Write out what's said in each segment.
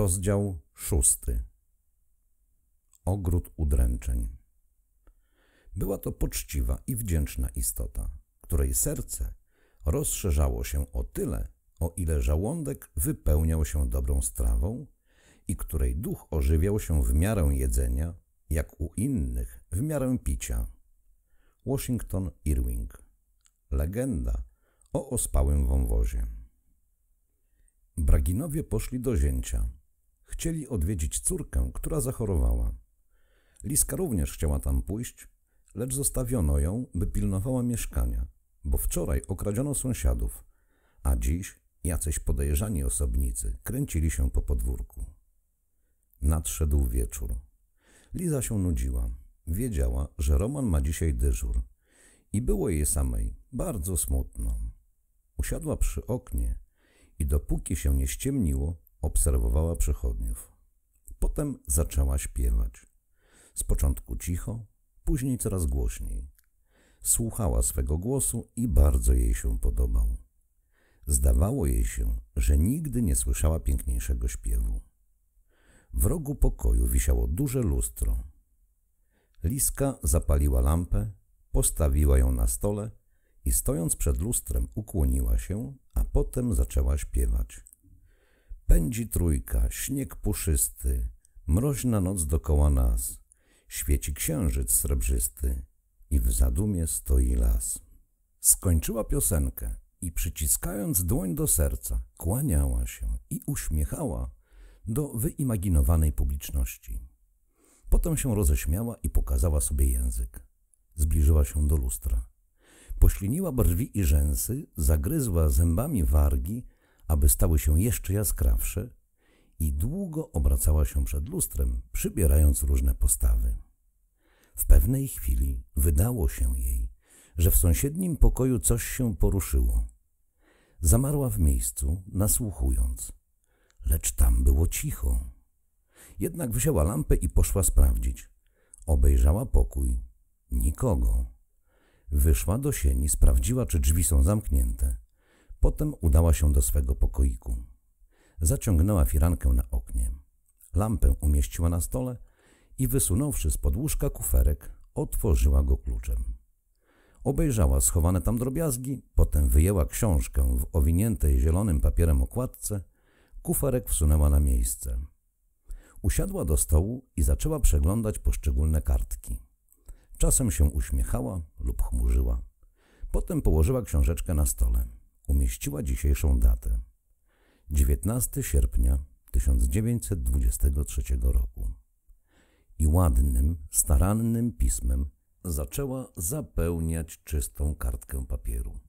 Rozdział szósty. Ogród udręczeń. Była to poczciwa i wdzięczna istota, której serce rozszerzało się o tyle, o ile żołądek wypełniał się dobrą strawą i której duch ożywiał się w miarę jedzenia, jak u innych w miarę picia. Washington Irving. Legenda o ospałym wąwozie. Braginowie poszli do zięcia, Chcieli odwiedzić córkę, która zachorowała. Liska również chciała tam pójść, lecz zostawiono ją, by pilnowała mieszkania, bo wczoraj okradziono sąsiadów, a dziś jacyś podejrzani osobnicy kręcili się po podwórku. Nadszedł wieczór. Liza się nudziła. Wiedziała, że Roman ma dzisiaj dyżur. I było jej samej bardzo smutno. Usiadła przy oknie i dopóki się nie ściemniło, Obserwowała przechodniów. Potem zaczęła śpiewać. Z początku cicho, później coraz głośniej. Słuchała swego głosu i bardzo jej się podobał. Zdawało jej się, że nigdy nie słyszała piękniejszego śpiewu. W rogu pokoju wisiało duże lustro. Liska zapaliła lampę, postawiła ją na stole i stojąc przed lustrem ukłoniła się, a potem zaczęła śpiewać. Pędzi trójka, śnieg puszysty, mroźna noc dokoła nas. Świeci księżyc srebrzysty i w zadumie stoi las. Skończyła piosenkę i przyciskając dłoń do serca, kłaniała się i uśmiechała do wyimaginowanej publiczności. Potem się roześmiała i pokazała sobie język. Zbliżyła się do lustra. Pośliniła brwi i rzęsy, zagryzła zębami wargi, aby stały się jeszcze jaskrawsze i długo obracała się przed lustrem, przybierając różne postawy. W pewnej chwili wydało się jej, że w sąsiednim pokoju coś się poruszyło. Zamarła w miejscu, nasłuchując, lecz tam było cicho. Jednak wzięła lampę i poszła sprawdzić. Obejrzała pokój. Nikogo. Wyszła do sieni, sprawdziła, czy drzwi są zamknięte. Potem udała się do swego pokoiku. Zaciągnęła firankę na oknie. Lampę umieściła na stole i wysunąwszy z pod łóżka kuferek, otworzyła go kluczem. Obejrzała schowane tam drobiazgi, potem wyjęła książkę w owiniętej zielonym papierem okładce, kuferek wsunęła na miejsce. Usiadła do stołu i zaczęła przeglądać poszczególne kartki. Czasem się uśmiechała lub chmurzyła. Potem położyła książeczkę na stole umieściła dzisiejszą datę 19 sierpnia 1923 roku i ładnym, starannym pismem zaczęła zapełniać czystą kartkę papieru.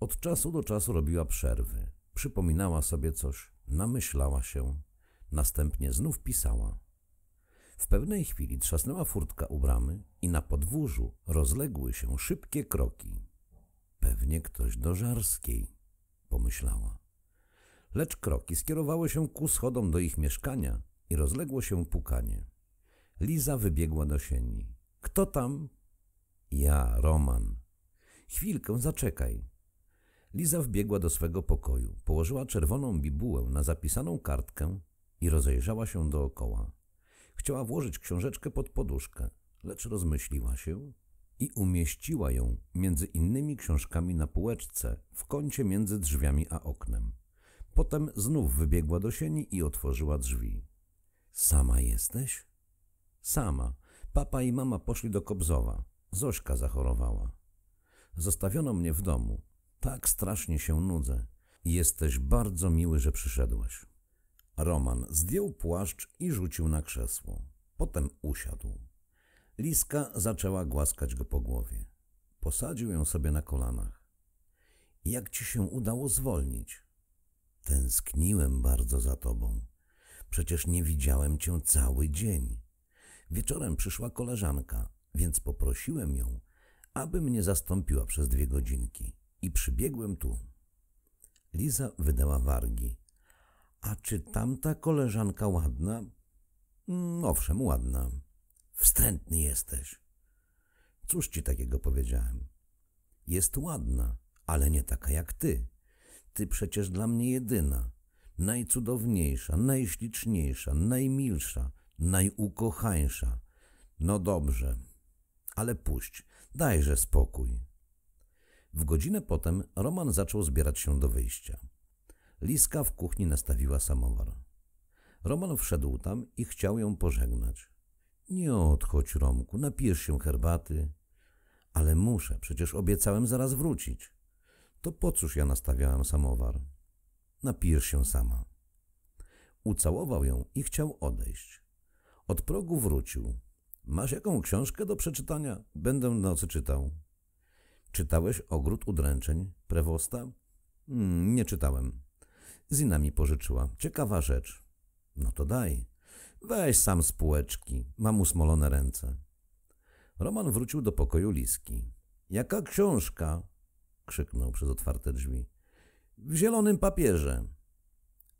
Od czasu do czasu robiła przerwy, przypominała sobie coś, namyślała się, następnie znów pisała. W pewnej chwili trzasnęła furtka u bramy i na podwórzu rozległy się szybkie kroki. Pewnie ktoś do Żarskiej, pomyślała. Lecz kroki skierowały się ku schodom do ich mieszkania i rozległo się pukanie. Liza wybiegła do sieni. Kto tam? Ja, Roman. Chwilkę, zaczekaj. Liza wbiegła do swego pokoju, położyła czerwoną bibułę na zapisaną kartkę i rozejrzała się dookoła. Chciała włożyć książeczkę pod poduszkę, lecz rozmyśliła się i umieściła ją między innymi książkami na półeczce w kącie między drzwiami a oknem. Potem znów wybiegła do sieni i otworzyła drzwi. Sama jesteś? Sama. Papa i mama poszli do Kobzowa. Zośka zachorowała. Zostawiono mnie w domu. Tak strasznie się nudzę. Jesteś bardzo miły, że przyszedłeś. Roman zdjął płaszcz i rzucił na krzesło. Potem usiadł. Liska zaczęła głaskać go po głowie. Posadził ją sobie na kolanach. Jak ci się udało zwolnić? Tęskniłem bardzo za tobą. Przecież nie widziałem cię cały dzień. Wieczorem przyszła koleżanka, więc poprosiłem ją, aby mnie zastąpiła przez dwie godzinki. I przybiegłem tu. Liza wydała wargi. A czy tamta koleżanka ładna? Mm, owszem, ładna. Wstrętny jesteś. Cóż ci takiego powiedziałem? Jest ładna, ale nie taka jak ty. Ty przecież dla mnie jedyna, najcudowniejsza, najśliczniejsza, najmilsza, najukochańsza. No dobrze, ale puść, dajże spokój. W godzinę potem Roman zaczął zbierać się do wyjścia. Liska w kuchni nastawiła samowar. Roman wszedł tam i chciał ją pożegnać. Nie odchodź, Romku, napijesz się herbaty. Ale muszę, przecież obiecałem zaraz wrócić. To po cóż ja nastawiałem samowar? Napijesz się sama. Ucałował ją i chciał odejść. Od progu wrócił. Masz jaką książkę do przeczytania? Będę nocy czytał. Czytałeś Ogród Udręczeń, prewosta? Mm, nie czytałem. Zina mi pożyczyła. Ciekawa rzecz. No to daj. Weź sam z półeczki, mam usmolone ręce. Roman wrócił do pokoju Liski. Jaka książka? krzyknął przez otwarte drzwi. W zielonym papierze.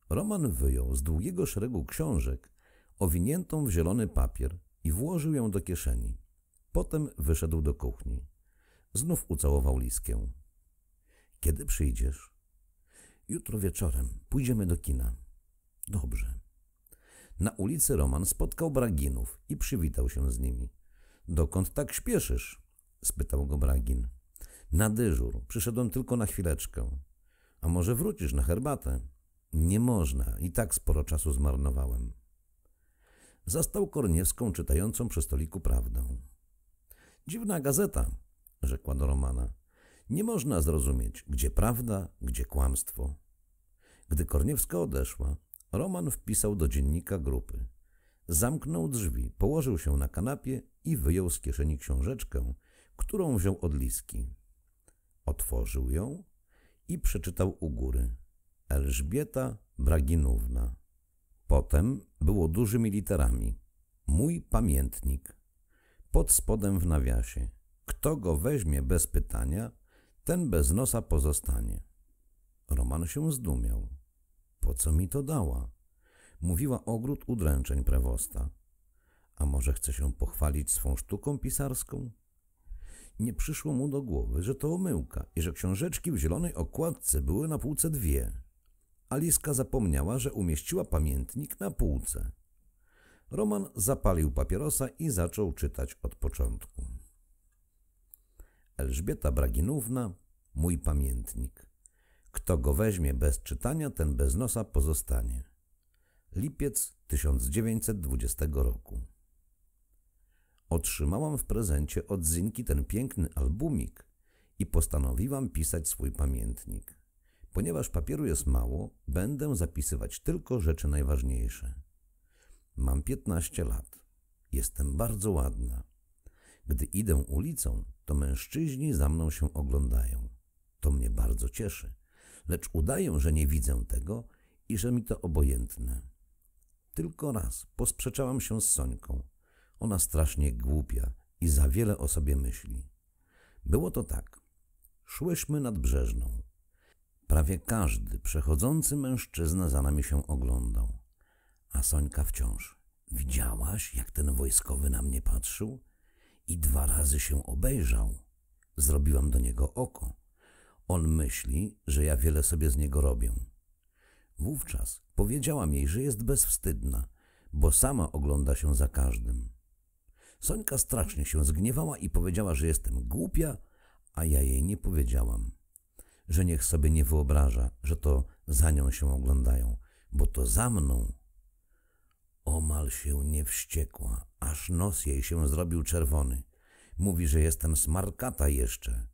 Roman wyjął z długiego szeregu książek owiniętą w zielony papier i włożył ją do kieszeni. Potem wyszedł do kuchni. Znów ucałował Liskę. Kiedy przyjdziesz? Jutro wieczorem pójdziemy do kina. Dobrze. Na ulicy Roman spotkał Braginów i przywitał się z nimi. Dokąd tak śpieszysz? spytał go Bragin. Na dyżur, przyszedłem tylko na chwileczkę. A może wrócisz na herbatę? Nie można, i tak sporo czasu zmarnowałem. Zastał Korniewską czytającą przy stoliku prawdę. Dziwna gazeta, rzekła do Romana. Nie można zrozumieć, gdzie prawda, gdzie kłamstwo. Gdy Korniewska odeszła, Roman wpisał do dziennika grupy. Zamknął drzwi, położył się na kanapie i wyjął z kieszeni książeczkę, którą wziął od Liski. Otworzył ją i przeczytał u góry. Elżbieta Braginówna. Potem było dużymi literami. Mój pamiętnik. Pod spodem w nawiasie. Kto go weźmie bez pytania, ten bez nosa pozostanie. Roman się zdumiał. Po co mi to dała? Mówiła ogród udręczeń prewosta. A może chce się pochwalić swą sztuką pisarską? Nie przyszło mu do głowy, że to omyłka i że książeczki w zielonej okładce były na półce dwie. Aliska zapomniała, że umieściła pamiętnik na półce. Roman zapalił papierosa i zaczął czytać od początku. Elżbieta Braginówna, mój pamiętnik. Kto go weźmie bez czytania, ten bez nosa pozostanie. Lipiec 1920 roku. Otrzymałam w prezencie od Zinki ten piękny albumik i postanowiłam pisać swój pamiętnik. Ponieważ papieru jest mało, będę zapisywać tylko rzeczy najważniejsze. Mam 15 lat. Jestem bardzo ładna. Gdy idę ulicą, to mężczyźni za mną się oglądają. To mnie bardzo cieszy lecz udaję, że nie widzę tego i że mi to obojętne. Tylko raz posprzeczałam się z Sońką. Ona strasznie głupia i za wiele o sobie myśli. Było to tak. Szłyśmy nad brzeżną. Prawie każdy przechodzący mężczyzna za nami się oglądał. A Sońka wciąż. Widziałaś, jak ten wojskowy na mnie patrzył? I dwa razy się obejrzał. Zrobiłam do niego oko. On myśli, że ja wiele sobie z niego robię. Wówczas powiedziałam jej, że jest bezwstydna, bo sama ogląda się za każdym. Sońka strasznie się zgniewała i powiedziała, że jestem głupia, a ja jej nie powiedziałam. Że niech sobie nie wyobraża, że to za nią się oglądają, bo to za mną. Omal się nie wściekła, aż nos jej się zrobił czerwony. Mówi, że jestem smarkata jeszcze.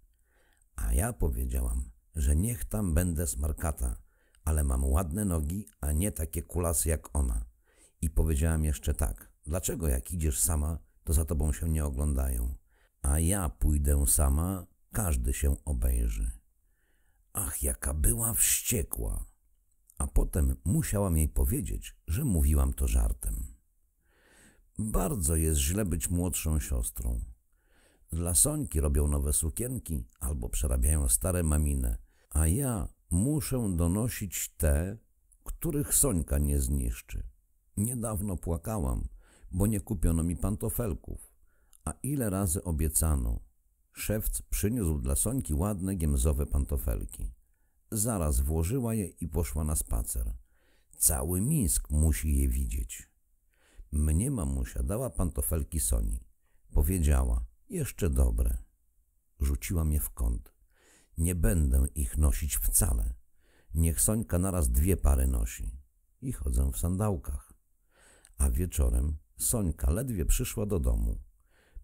A ja powiedziałam, że niech tam będę smarkata, ale mam ładne nogi, a nie takie kulasy jak ona. I powiedziałam jeszcze tak, dlaczego jak idziesz sama, to za tobą się nie oglądają, a ja pójdę sama, każdy się obejrzy. Ach, jaka była wściekła! A potem musiałam jej powiedzieć, że mówiłam to żartem. Bardzo jest źle być młodszą siostrą. Dla Sońki robią nowe sukienki albo przerabiają stare mamine, a ja muszę donosić te, których Sońka nie zniszczy. Niedawno płakałam, bo nie kupiono mi pantofelków. A ile razy obiecano? Szewc przyniósł dla Sońki ładne giemzowe pantofelki. Zaraz włożyła je i poszła na spacer. Cały Mińsk musi je widzieć. Mnie mamusia dała pantofelki Soni. Powiedziała, jeszcze dobre. Rzuciła mnie w kąt. Nie będę ich nosić wcale. Niech Sońka naraz dwie pary nosi. I chodzę w sandałkach. A wieczorem Sońka ledwie przyszła do domu.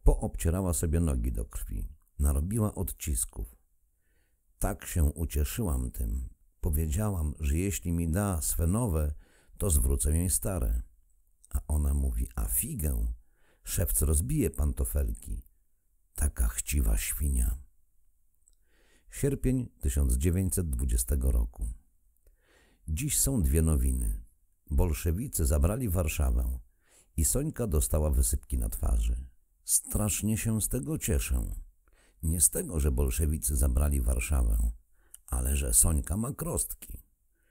Poobcierała sobie nogi do krwi. Narobiła odcisków. Tak się ucieszyłam tym. Powiedziałam, że jeśli mi da swe nowe, to zwrócę jej stare. A ona mówi, a figę, szewc rozbije pantofelki. Taka chciwa świnia. Sierpień 1920 roku. Dziś są dwie nowiny. Bolszewicy zabrali Warszawę i Sońka dostała wysypki na twarzy. Strasznie się z tego cieszę. Nie z tego, że bolszewicy zabrali Warszawę, ale że Sońka ma krostki.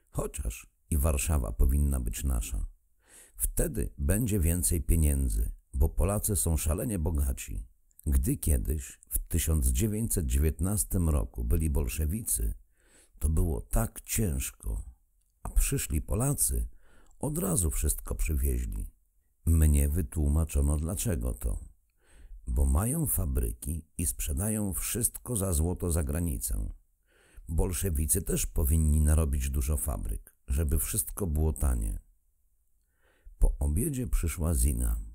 Chociaż i Warszawa powinna być nasza. Wtedy będzie więcej pieniędzy, bo Polacy są szalenie bogaci. Gdy kiedyś, w 1919 roku, byli bolszewicy, to było tak ciężko, a przyszli Polacy, od razu wszystko przywieźli. Mnie wytłumaczono dlaczego to. Bo mają fabryki i sprzedają wszystko za złoto za granicę. Bolszewicy też powinni narobić dużo fabryk, żeby wszystko było tanie. Po obiedzie przyszła Zina.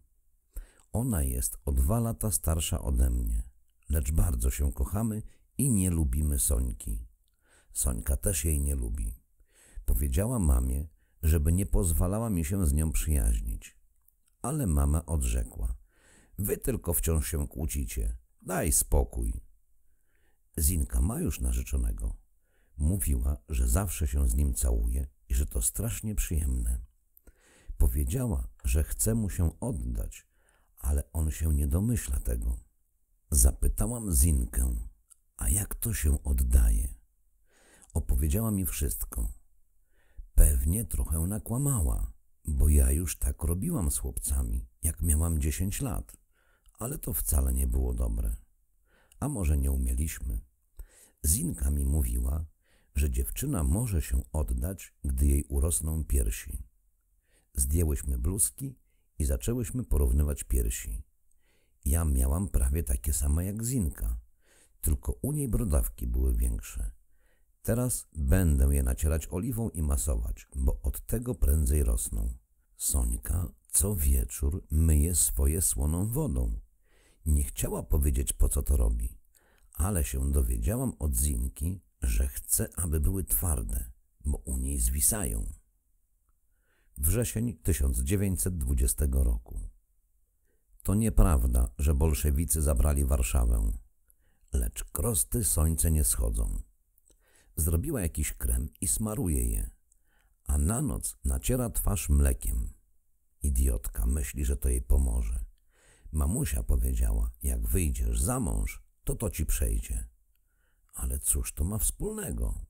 Ona jest o dwa lata starsza ode mnie, lecz bardzo się kochamy i nie lubimy Sońki. Sońka też jej nie lubi. Powiedziała mamie, żeby nie pozwalała mi się z nią przyjaźnić. Ale mama odrzekła. Wy tylko wciąż się kłócicie. Daj spokój. Zinka ma już narzeczonego. Mówiła, że zawsze się z nim całuje i że to strasznie przyjemne. Powiedziała, że chce mu się oddać, ale on się nie domyśla tego. Zapytałam Zinkę, a jak to się oddaje? Opowiedziała mi wszystko. Pewnie trochę nakłamała, bo ja już tak robiłam z chłopcami, jak miałam dziesięć lat, ale to wcale nie było dobre. A może nie umieliśmy? Zinka mi mówiła, że dziewczyna może się oddać, gdy jej urosną piersi. Zdjęłyśmy bluzki i zaczęłyśmy porównywać piersi. Ja miałam prawie takie same jak Zinka, tylko u niej brodawki były większe. Teraz będę je nacierać oliwą i masować, bo od tego prędzej rosną. Sonika co wieczór myje swoje słoną wodą. Nie chciała powiedzieć, po co to robi, ale się dowiedziałam od Zinki, że chce, aby były twarde, bo u niej zwisają. Wrzesień 1920 roku. To nieprawda, że bolszewicy zabrali Warszawę, lecz krosty słońce nie schodzą. Zrobiła jakiś krem i smaruje je, a na noc naciera twarz mlekiem. Idiotka myśli, że to jej pomoże. Mamusia powiedziała, jak wyjdziesz za mąż, to to ci przejdzie. Ale cóż to ma wspólnego?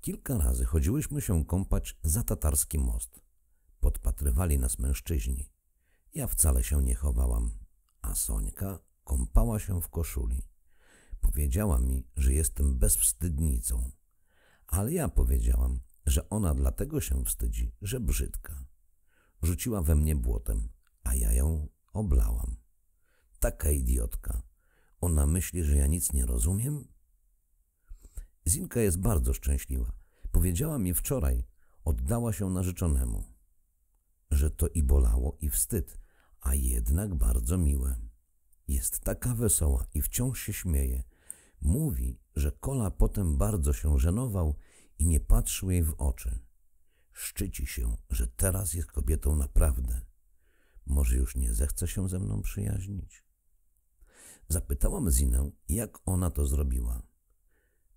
Kilka razy chodziłyśmy się kąpać za tatarski most. Podpatrywali nas mężczyźni. Ja wcale się nie chowałam, a Sońka kąpała się w koszuli. Powiedziała mi, że jestem bezwstydnicą. Ale ja powiedziałam, że ona dlatego się wstydzi, że brzydka. Rzuciła we mnie błotem, a ja ją oblałam. Taka idiotka. Ona myśli, że ja nic nie rozumiem? Zinka jest bardzo szczęśliwa. Powiedziała mi wczoraj, oddała się narzeczonemu, że to i bolało, i wstyd, a jednak bardzo miłe. Jest taka wesoła i wciąż się śmieje. Mówi, że Kola potem bardzo się żenował i nie patrzył jej w oczy. Szczyci się, że teraz jest kobietą naprawdę. Może już nie zechce się ze mną przyjaźnić? Zapytałam Zinę, jak ona to zrobiła.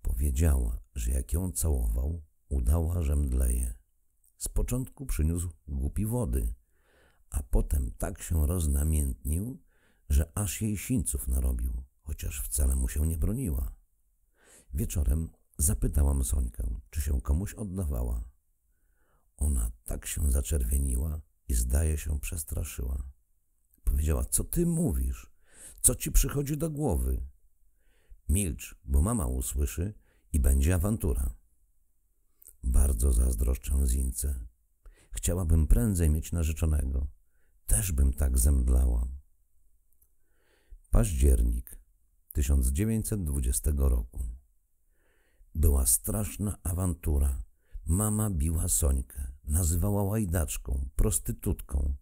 Powiedziała, że jak ją całował, udała, że mdleje. Z początku przyniósł głupi wody, a potem tak się roznamiętnił, że aż jej sińców narobił, chociaż wcale mu się nie broniła. Wieczorem zapytałam Sońkę, czy się komuś oddawała. Ona tak się zaczerwieniła i zdaje się przestraszyła. Powiedziała, co ty mówisz? Co ci przychodzi do głowy? Milcz, bo mama usłyszy i będzie awantura. Bardzo zazdroszczę Zince. Chciałabym prędzej mieć narzeczonego. Też bym tak zemdlała. Październik 1920 roku. Była straszna awantura. Mama biła Sońkę, nazywała łajdaczką, prostytutką.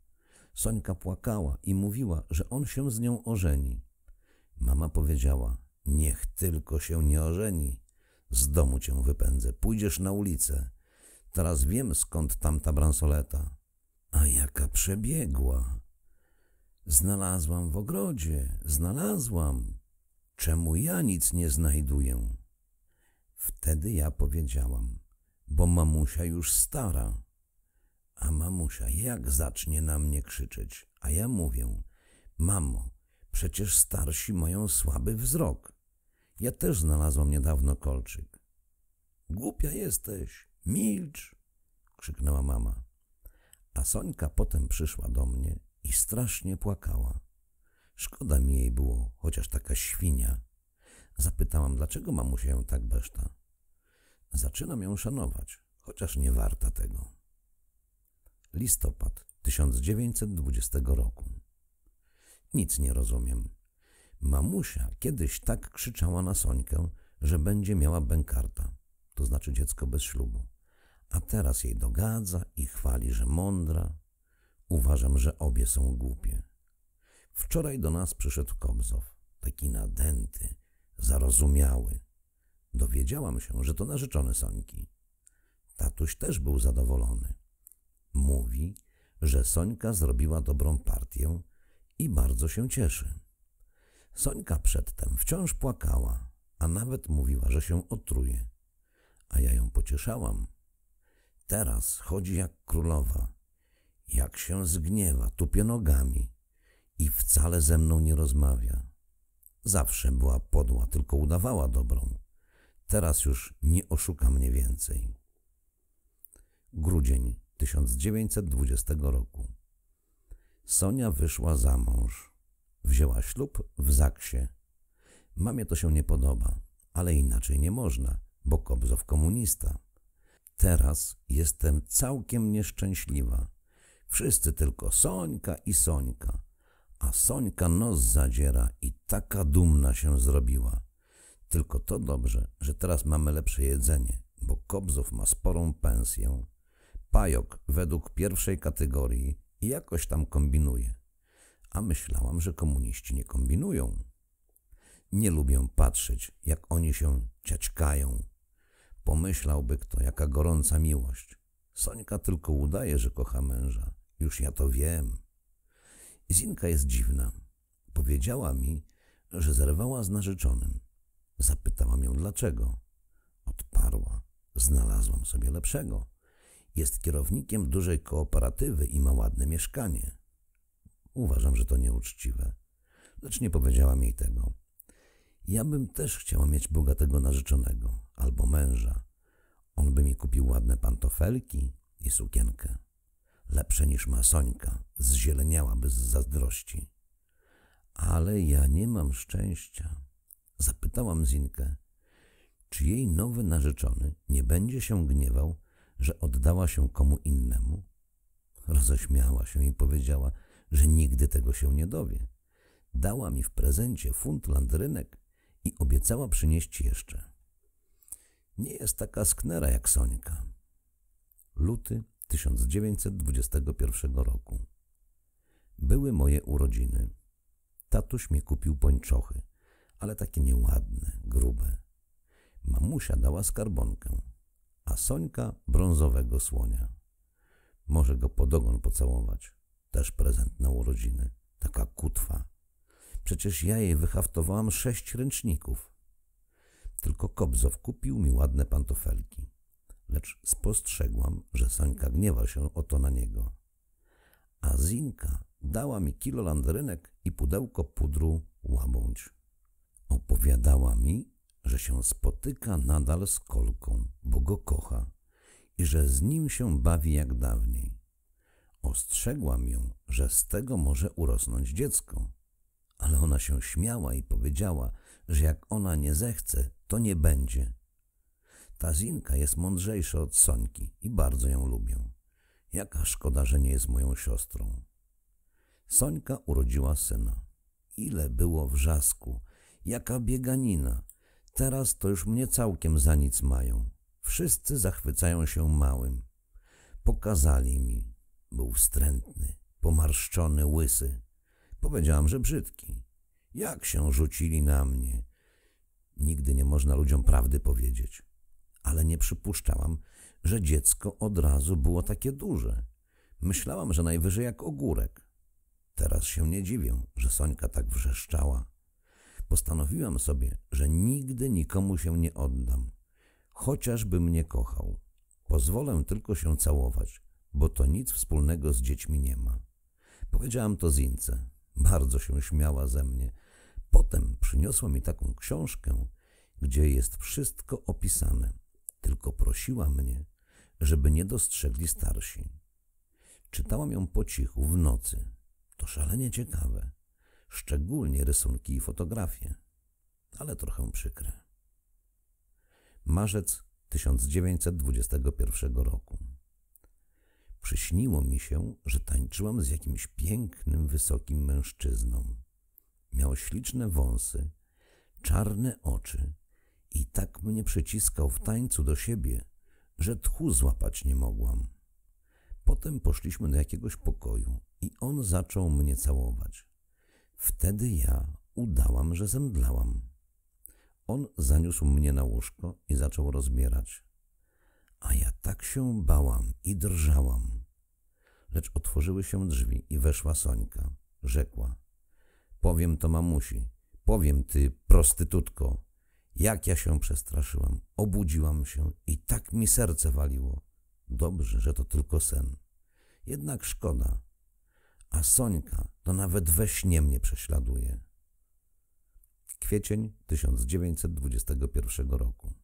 Sońka płakała i mówiła, że on się z nią ożeni. Mama powiedziała, Niech tylko się nie ożeni. Z domu cię wypędzę. Pójdziesz na ulicę. Teraz wiem, skąd tamta bransoleta. A jaka przebiegła. Znalazłam w ogrodzie. Znalazłam. Czemu ja nic nie znajduję? Wtedy ja powiedziałam, bo mamusia już stara. A mamusia jak zacznie na mnie krzyczeć, a ja mówię, mamo, przecież starsi mają słaby wzrok. Ja też znalazłam niedawno kolczyk. Głupia jesteś, milcz! krzyknęła mama. A Sońka potem przyszła do mnie i strasznie płakała. Szkoda mi jej było, chociaż taka świnia. Zapytałam, dlaczego mamusia ją tak beszta. Zaczynam ją szanować, chociaż nie warta tego. Listopad 1920 roku. Nic nie rozumiem. Mamusia kiedyś tak krzyczała na Sońkę, że będzie miała bękarta, to znaczy dziecko bez ślubu. A teraz jej dogadza i chwali, że mądra. Uważam, że obie są głupie. Wczoraj do nas przyszedł Kobzow, taki nadęty, zarozumiały. Dowiedziałam się, że to narzeczone Sońki. Tatuś też był zadowolony. Mówi, że Sońka zrobiła dobrą partię i bardzo się cieszy. Sońka przedtem wciąż płakała, a nawet mówiła, że się otruje. A ja ją pocieszałam. Teraz chodzi jak królowa, jak się zgniewa, tupie nogami i wcale ze mną nie rozmawia. Zawsze była podła, tylko udawała dobrą. Teraz już nie oszuka mnie więcej. Grudzień 1920 roku. Sonia wyszła za mąż. Wzięła ślub w Zaksie. Mamie to się nie podoba, ale inaczej nie można, bo Kobzow komunista. Teraz jestem całkiem nieszczęśliwa. Wszyscy tylko Sońka i Sońka. A Sońka nos zadziera i taka dumna się zrobiła. Tylko to dobrze, że teraz mamy lepsze jedzenie, bo Kobzow ma sporą pensję. Pajok według pierwszej kategorii i jakoś tam kombinuje a myślałam, że komuniści nie kombinują. Nie lubię patrzeć, jak oni się ciaćkają. Pomyślałby kto, jaka gorąca miłość. Sonika tylko udaje, że kocha męża. Już ja to wiem. Zinka jest dziwna. Powiedziała mi, że zerwała z narzeczonym. Zapytałam ją dlaczego. Odparła. Znalazłam sobie lepszego. Jest kierownikiem dużej kooperatywy i ma ładne mieszkanie. Uważam, że to nieuczciwe. Lecz nie powiedziałam jej tego. Ja bym też chciała mieć bogatego narzeczonego albo męża. On by mi kupił ładne pantofelki i sukienkę. Lepsze niż masońka, zzieleniałaby z zazdrości. Ale ja nie mam szczęścia. Zapytałam Zinkę, czy jej nowy narzeczony nie będzie się gniewał, że oddała się komu innemu? Roześmiała się i powiedziała, że nigdy tego się nie dowie. Dała mi w prezencie funt landrynek i obiecała przynieść jeszcze. Nie jest taka sknera jak Sonika. Luty 1921 roku. Były moje urodziny. Tatuś mi kupił pończochy, ale takie nieładne, grube. Mamusia dała skarbonkę, a Sońka brązowego słonia. Może go pod ogon pocałować. Też prezent na urodziny. Taka kutwa. Przecież ja jej wyhaftowałam sześć ręczników. Tylko Kobzow kupił mi ładne pantofelki. Lecz spostrzegłam, że Sońka gniewa się o to na niego. A Zinka dała mi kilo landrynek i pudełko pudru łabądź. Opowiadała mi, że się spotyka nadal z Kolką, bo go kocha i że z nim się bawi jak dawniej. Ostrzegłam ją, że z tego może urosnąć dziecko. Ale ona się śmiała i powiedziała, że jak ona nie zechce, to nie będzie. Ta Zinka jest mądrzejsza od Sońki i bardzo ją lubię. Jaka szkoda, że nie jest moją siostrą. Sońka urodziła syna. Ile było wrzasku, jaka bieganina. Teraz to już mnie całkiem za nic mają. Wszyscy zachwycają się małym. Pokazali mi, był wstrętny, pomarszczony, łysy. Powiedziałam, że brzydki. Jak się rzucili na mnie. Nigdy nie można ludziom prawdy powiedzieć. Ale nie przypuszczałam, że dziecko od razu było takie duże. Myślałam, że najwyżej jak ogórek. Teraz się nie dziwię, że Sońka tak wrzeszczała. Postanowiłam sobie, że nigdy nikomu się nie oddam. Chociażby mnie kochał. Pozwolę tylko się całować bo to nic wspólnego z dziećmi nie ma. Powiedziałam to Zince. Bardzo się śmiała ze mnie. Potem przyniosła mi taką książkę, gdzie jest wszystko opisane, tylko prosiła mnie, żeby nie dostrzegli starsi. Czytałam ją po cichu w nocy. To szalenie ciekawe, szczególnie rysunki i fotografie, ale trochę przykre. Marzec 1921 roku. Przyśniło mi się, że tańczyłam z jakimś pięknym, wysokim mężczyzną. Miał śliczne wąsy, czarne oczy i tak mnie przyciskał w tańcu do siebie, że tchu złapać nie mogłam. Potem poszliśmy do jakiegoś pokoju i on zaczął mnie całować. Wtedy ja udałam, że zemdlałam. On zaniósł mnie na łóżko i zaczął rozbierać. A ja tak się bałam i drżałam. Lecz otworzyły się drzwi i weszła Sońka. Rzekła. Powiem to mamusi. Powiem ty, prostytutko. Jak ja się przestraszyłam. Obudziłam się i tak mi serce waliło. Dobrze, że to tylko sen. Jednak szkoda. A Sońka to nawet we śnie mnie prześladuje. Kwiecień 1921 roku.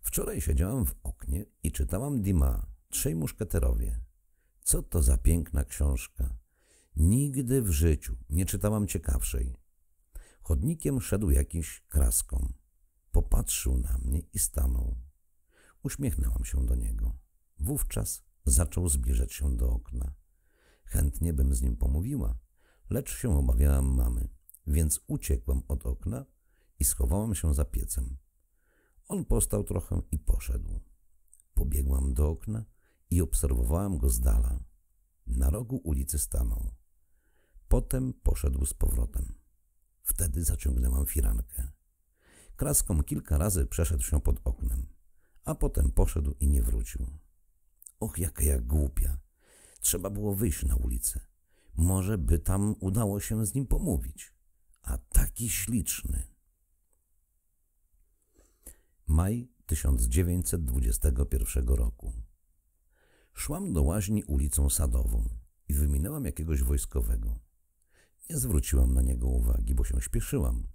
Wczoraj siedziałam w oknie i czytałam Dima, Trzej Muszketerowie. Co to za piękna książka. Nigdy w życiu nie czytałam ciekawszej. Chodnikiem szedł jakiś kraską. Popatrzył na mnie i stanął. Uśmiechnęłam się do niego. Wówczas zaczął zbliżać się do okna. Chętnie bym z nim pomówiła, lecz się obawiałam mamy, więc uciekłam od okna i schowałam się za piecem. On postał trochę i poszedł. Pobiegłam do okna i obserwowałam go z dala. Na rogu ulicy stanął. Potem poszedł z powrotem. Wtedy zaciągnęłam firankę. Kraską kilka razy przeszedł się pod oknem, a potem poszedł i nie wrócił. Och, jaka ja głupia. Trzeba było wyjść na ulicę. Może by tam udało się z nim pomówić. A taki śliczny. Maj 1921 roku. Szłam do łaźni ulicą Sadową i wyminęłam jakiegoś wojskowego. Nie zwróciłam na niego uwagi, bo się śpieszyłam.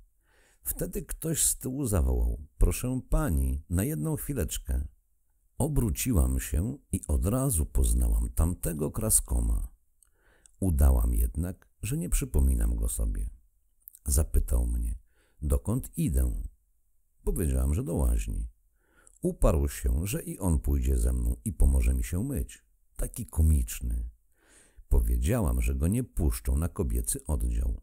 Wtedy ktoś z tyłu zawołał: Proszę pani, na jedną chwileczkę. Obróciłam się i od razu poznałam tamtego kraskoma. Udałam jednak, że nie przypominam go sobie. Zapytał mnie: Dokąd idę? Powiedziałam, że do łaźni. Uparł się, że i on pójdzie ze mną i pomoże mi się myć. Taki komiczny. Powiedziałam, że go nie puszczą na kobiecy oddział.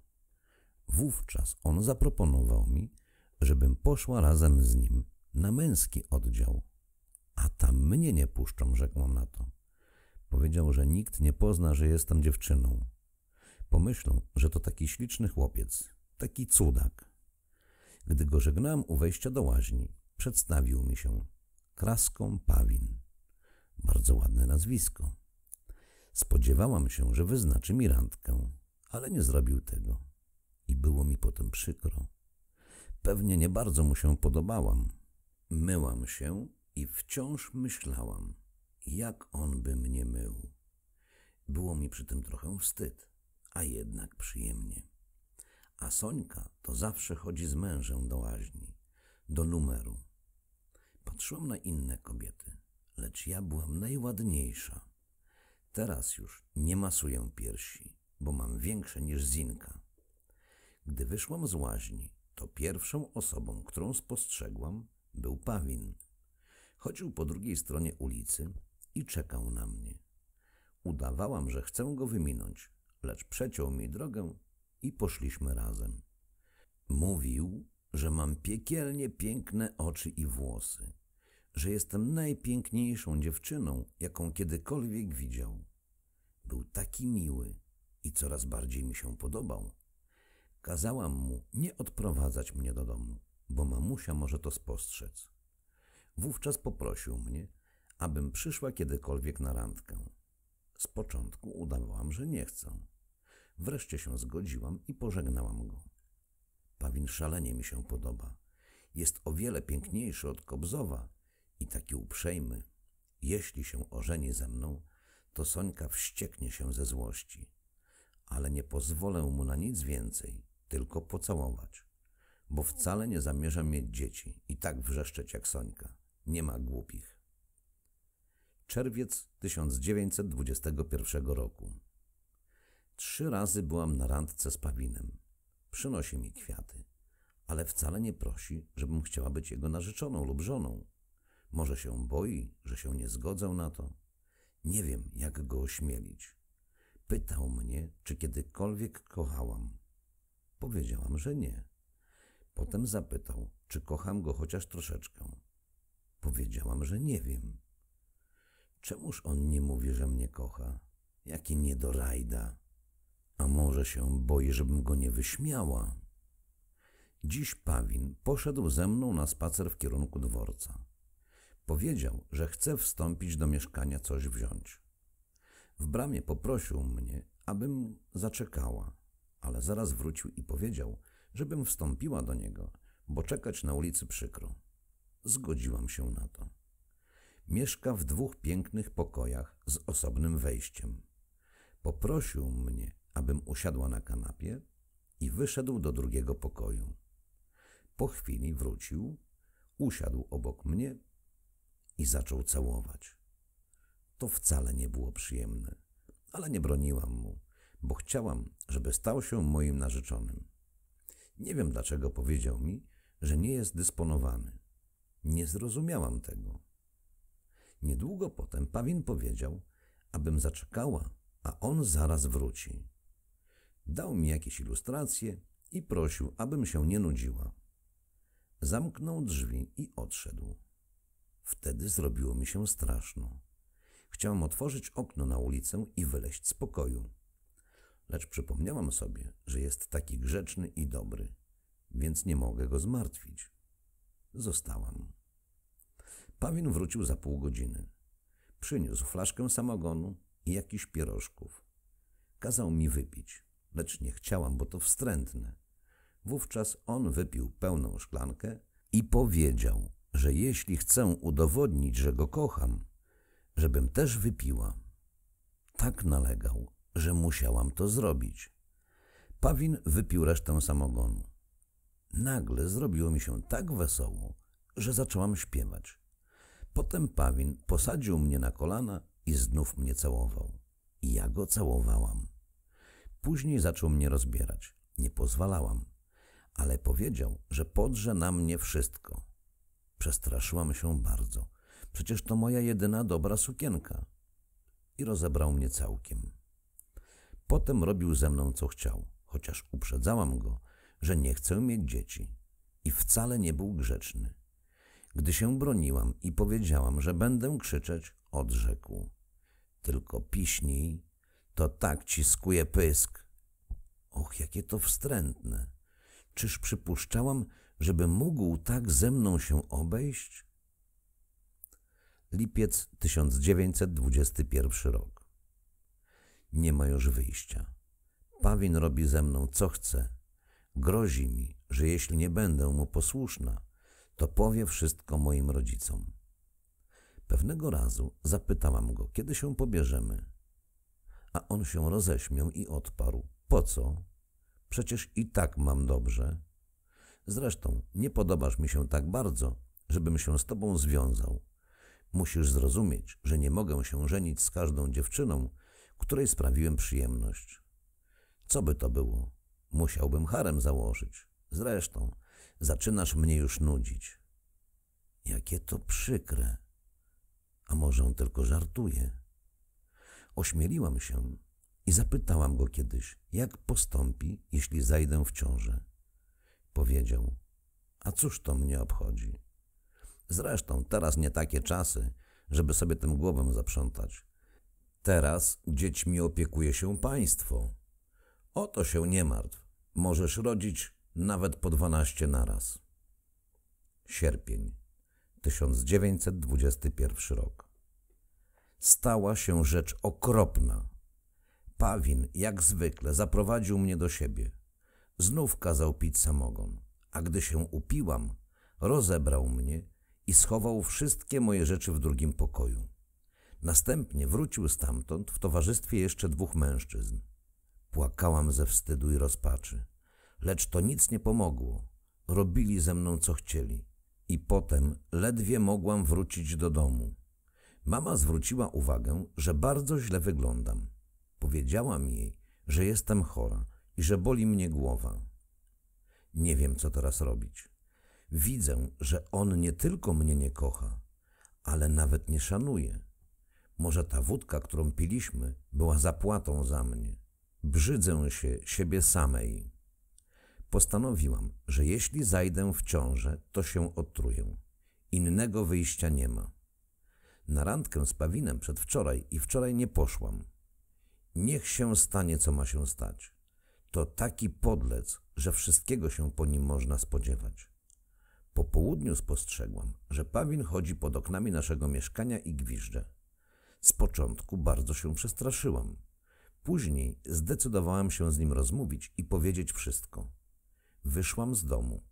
Wówczas on zaproponował mi, żebym poszła razem z nim na męski oddział. A tam mnie nie puszczą, rzekłam na to. Powiedział, że nikt nie pozna, że jestem dziewczyną. Pomyślą, że to taki śliczny chłopiec, taki cudak. Gdy go żegnałem u wejścia do łaźni, przedstawił mi się Kraską Pawin. Bardzo ładne nazwisko. Spodziewałam się, że wyznaczy mi randkę, ale nie zrobił tego. I było mi potem przykro. Pewnie nie bardzo mu się podobałam. Myłam się i wciąż myślałam, jak on by mnie mył. Było mi przy tym trochę wstyd, a jednak przyjemnie. A Sońka to zawsze chodzi z mężem do łaźni, do numeru. Patrzyłam na inne kobiety, lecz ja byłam najładniejsza. Teraz już nie masuję piersi, bo mam większe niż Zinka. Gdy wyszłam z łaźni, to pierwszą osobą, którą spostrzegłam, był Pawin. Chodził po drugiej stronie ulicy i czekał na mnie. Udawałam, że chcę go wyminąć, lecz przeciął mi drogę i poszliśmy razem. Mówił, że mam piekielnie piękne oczy i włosy, że jestem najpiękniejszą dziewczyną, jaką kiedykolwiek widział. Był taki miły i coraz bardziej mi się podobał. Kazałam mu nie odprowadzać mnie do domu, bo mamusia może to spostrzec. Wówczas poprosił mnie, abym przyszła kiedykolwiek na randkę. Z początku udawałam, że nie chcę. Wreszcie się zgodziłam i pożegnałam go. Pawin szalenie mi się podoba. Jest o wiele piękniejszy od Kobzowa i taki uprzejmy. Jeśli się ożeni ze mną, to Sońka wścieknie się ze złości. Ale nie pozwolę mu na nic więcej, tylko pocałować. Bo wcale nie zamierzam mieć dzieci i tak wrzeszczeć jak Sońka. Nie ma głupich. Czerwiec 1921 roku. Trzy razy byłam na randce z Pawinem. Przynosi mi kwiaty, ale wcale nie prosi, żebym chciała być jego narzeczoną lub żoną. Może się boi, że się nie zgodzę na to. Nie wiem, jak go ośmielić. Pytał mnie, czy kiedykolwiek kochałam. Powiedziałam, że nie. Potem zapytał, czy kocham go chociaż troszeczkę. Powiedziałam, że nie wiem. Czemuż on nie mówi, że mnie kocha? Jaki niedorajda! A może się boi, żebym go nie wyśmiała? Dziś Pawin poszedł ze mną na spacer w kierunku dworca. Powiedział, że chce wstąpić do mieszkania coś wziąć. W bramie poprosił mnie, abym zaczekała, ale zaraz wrócił i powiedział, żebym wstąpiła do niego, bo czekać na ulicy przykro. Zgodziłam się na to. Mieszka w dwóch pięknych pokojach z osobnym wejściem. Poprosił mnie, abym usiadła na kanapie i wyszedł do drugiego pokoju. Po chwili wrócił, usiadł obok mnie i zaczął całować. To wcale nie było przyjemne, ale nie broniłam mu, bo chciałam, żeby stał się moim narzeczonym. Nie wiem dlaczego powiedział mi, że nie jest dysponowany. Nie zrozumiałam tego. Niedługo potem Pawin powiedział, abym zaczekała, a on zaraz wróci. Dał mi jakieś ilustracje i prosił, abym się nie nudziła. Zamknął drzwi i odszedł. Wtedy zrobiło mi się straszno. Chciałam otworzyć okno na ulicę i wyleść z pokoju. Lecz przypomniałam sobie, że jest taki grzeczny i dobry, więc nie mogę go zmartwić. Zostałam. Pawin wrócił za pół godziny. Przyniósł flaszkę samogonu i jakiś pierożków. Kazał mi wypić lecz nie chciałam, bo to wstrętne. Wówczas on wypił pełną szklankę i powiedział, że jeśli chcę udowodnić, że go kocham, żebym też wypiła. Tak nalegał, że musiałam to zrobić. Pawin wypił resztę samogonu. Nagle zrobiło mi się tak wesoło, że zaczęłam śpiewać. Potem Pawin posadził mnie na kolana i znów mnie całował. I ja go całowałam. Później zaczął mnie rozbierać. Nie pozwalałam, ale powiedział, że podrze na mnie wszystko. Przestraszyłam się bardzo. Przecież to moja jedyna dobra sukienka. I rozebrał mnie całkiem. Potem robił ze mną co chciał, chociaż uprzedzałam go, że nie chcę mieć dzieci. I wcale nie był grzeczny. Gdy się broniłam i powiedziałam, że będę krzyczeć, odrzekł. Tylko piśnij to tak ciskuje pysk. Och, jakie to wstrętne. Czyż przypuszczałam, żeby mógł tak ze mną się obejść? Lipiec 1921 rok. Nie ma już wyjścia. Pawin robi ze mną co chce. Grozi mi, że jeśli nie będę mu posłuszna, to powie wszystko moim rodzicom. Pewnego razu zapytałam go, kiedy się pobierzemy a on się roześmiał i odparł. Po co? Przecież i tak mam dobrze. Zresztą nie podobasz mi się tak bardzo, żebym się z tobą związał. Musisz zrozumieć, że nie mogę się żenić z każdą dziewczyną, której sprawiłem przyjemność. Co by to było? Musiałbym harem założyć. Zresztą, zaczynasz mnie już nudzić. Jakie to przykre. A może on tylko żartuje? Ośmieliłam się i zapytałam go kiedyś, jak postąpi, jeśli zajdę w ciążę. Powiedział: A cóż to mnie obchodzi? Zresztą teraz nie takie czasy, żeby sobie tym głowę zaprzątać. Teraz dziećmi opiekuje się państwo. O to się nie martw. Możesz rodzić nawet po dwanaście naraz. Sierpień 1921 rok stała się rzecz okropna. Pawin, jak zwykle, zaprowadził mnie do siebie. Znów kazał pić samogon, a gdy się upiłam, rozebrał mnie i schował wszystkie moje rzeczy w drugim pokoju. Następnie wrócił stamtąd w towarzystwie jeszcze dwóch mężczyzn. Płakałam ze wstydu i rozpaczy, lecz to nic nie pomogło. Robili ze mną co chcieli i potem ledwie mogłam wrócić do domu. Mama zwróciła uwagę, że bardzo źle wyglądam. Powiedziała mi jej, że jestem chora i że boli mnie głowa. Nie wiem, co teraz robić. Widzę, że on nie tylko mnie nie kocha, ale nawet nie szanuje. Może ta wódka, którą piliśmy, była zapłatą za mnie. Brzydzę się siebie samej. Postanowiłam, że jeśli zajdę w ciążę, to się otruję. Innego wyjścia nie ma. Na randkę z Pawinem przedwczoraj i wczoraj nie poszłam. Niech się stanie, co ma się stać. To taki podlec, że wszystkiego się po nim można spodziewać. Po południu spostrzegłam, że Pawin chodzi pod oknami naszego mieszkania i gwiżdże. Z początku bardzo się przestraszyłam. Później zdecydowałam się z nim rozmówić i powiedzieć wszystko. Wyszłam z domu.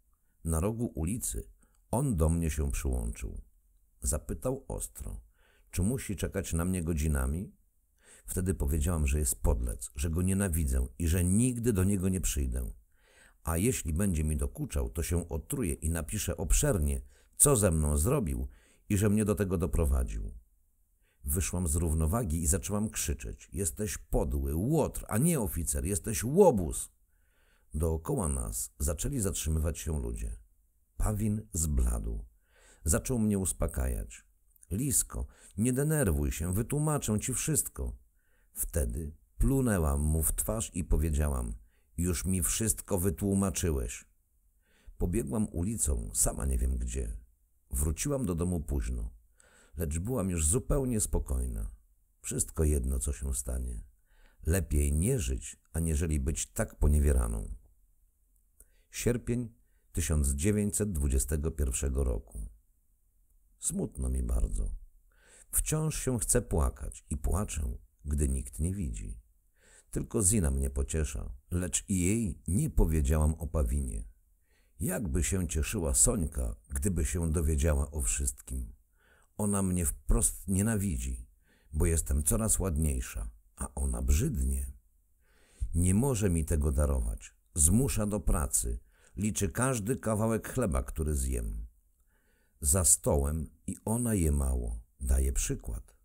Na rogu ulicy on do mnie się przyłączył. Zapytał ostro. Czy musi czekać na mnie godzinami? Wtedy powiedziałam, że jest podlec, że go nienawidzę i że nigdy do niego nie przyjdę. A jeśli będzie mi dokuczał, to się otruje i napisze obszernie, co ze mną zrobił i że mnie do tego doprowadził. Wyszłam z równowagi i zaczęłam krzyczeć. Jesteś podły, łotr, a nie oficer, jesteś łobuz. Dookoła nas zaczęli zatrzymywać się ludzie. Pawin zbladł. Zaczął mnie uspokajać. Lisko, nie denerwuj się, wytłumaczę ci wszystko. Wtedy plunęłam mu w twarz i powiedziałam: Już mi wszystko wytłumaczyłeś. Pobiegłam ulicą, sama nie wiem gdzie. Wróciłam do domu późno, lecz byłam już zupełnie spokojna. Wszystko jedno, co się stanie. Lepiej nie żyć, aniżeli być tak poniewieraną. Sierpień 1921 roku. Smutno mi bardzo. Wciąż się chcę płakać i płaczę, gdy nikt nie widzi. Tylko Zina mnie pociesza, lecz i jej nie powiedziałam o Pawinie. Jakby się cieszyła Sońka, gdyby się dowiedziała o wszystkim. Ona mnie wprost nienawidzi, bo jestem coraz ładniejsza, a ona brzydnie. Nie może mi tego darować. Zmusza do pracy. Liczy każdy kawałek chleba, który zjem za stołem i ona je mało, daje przykład,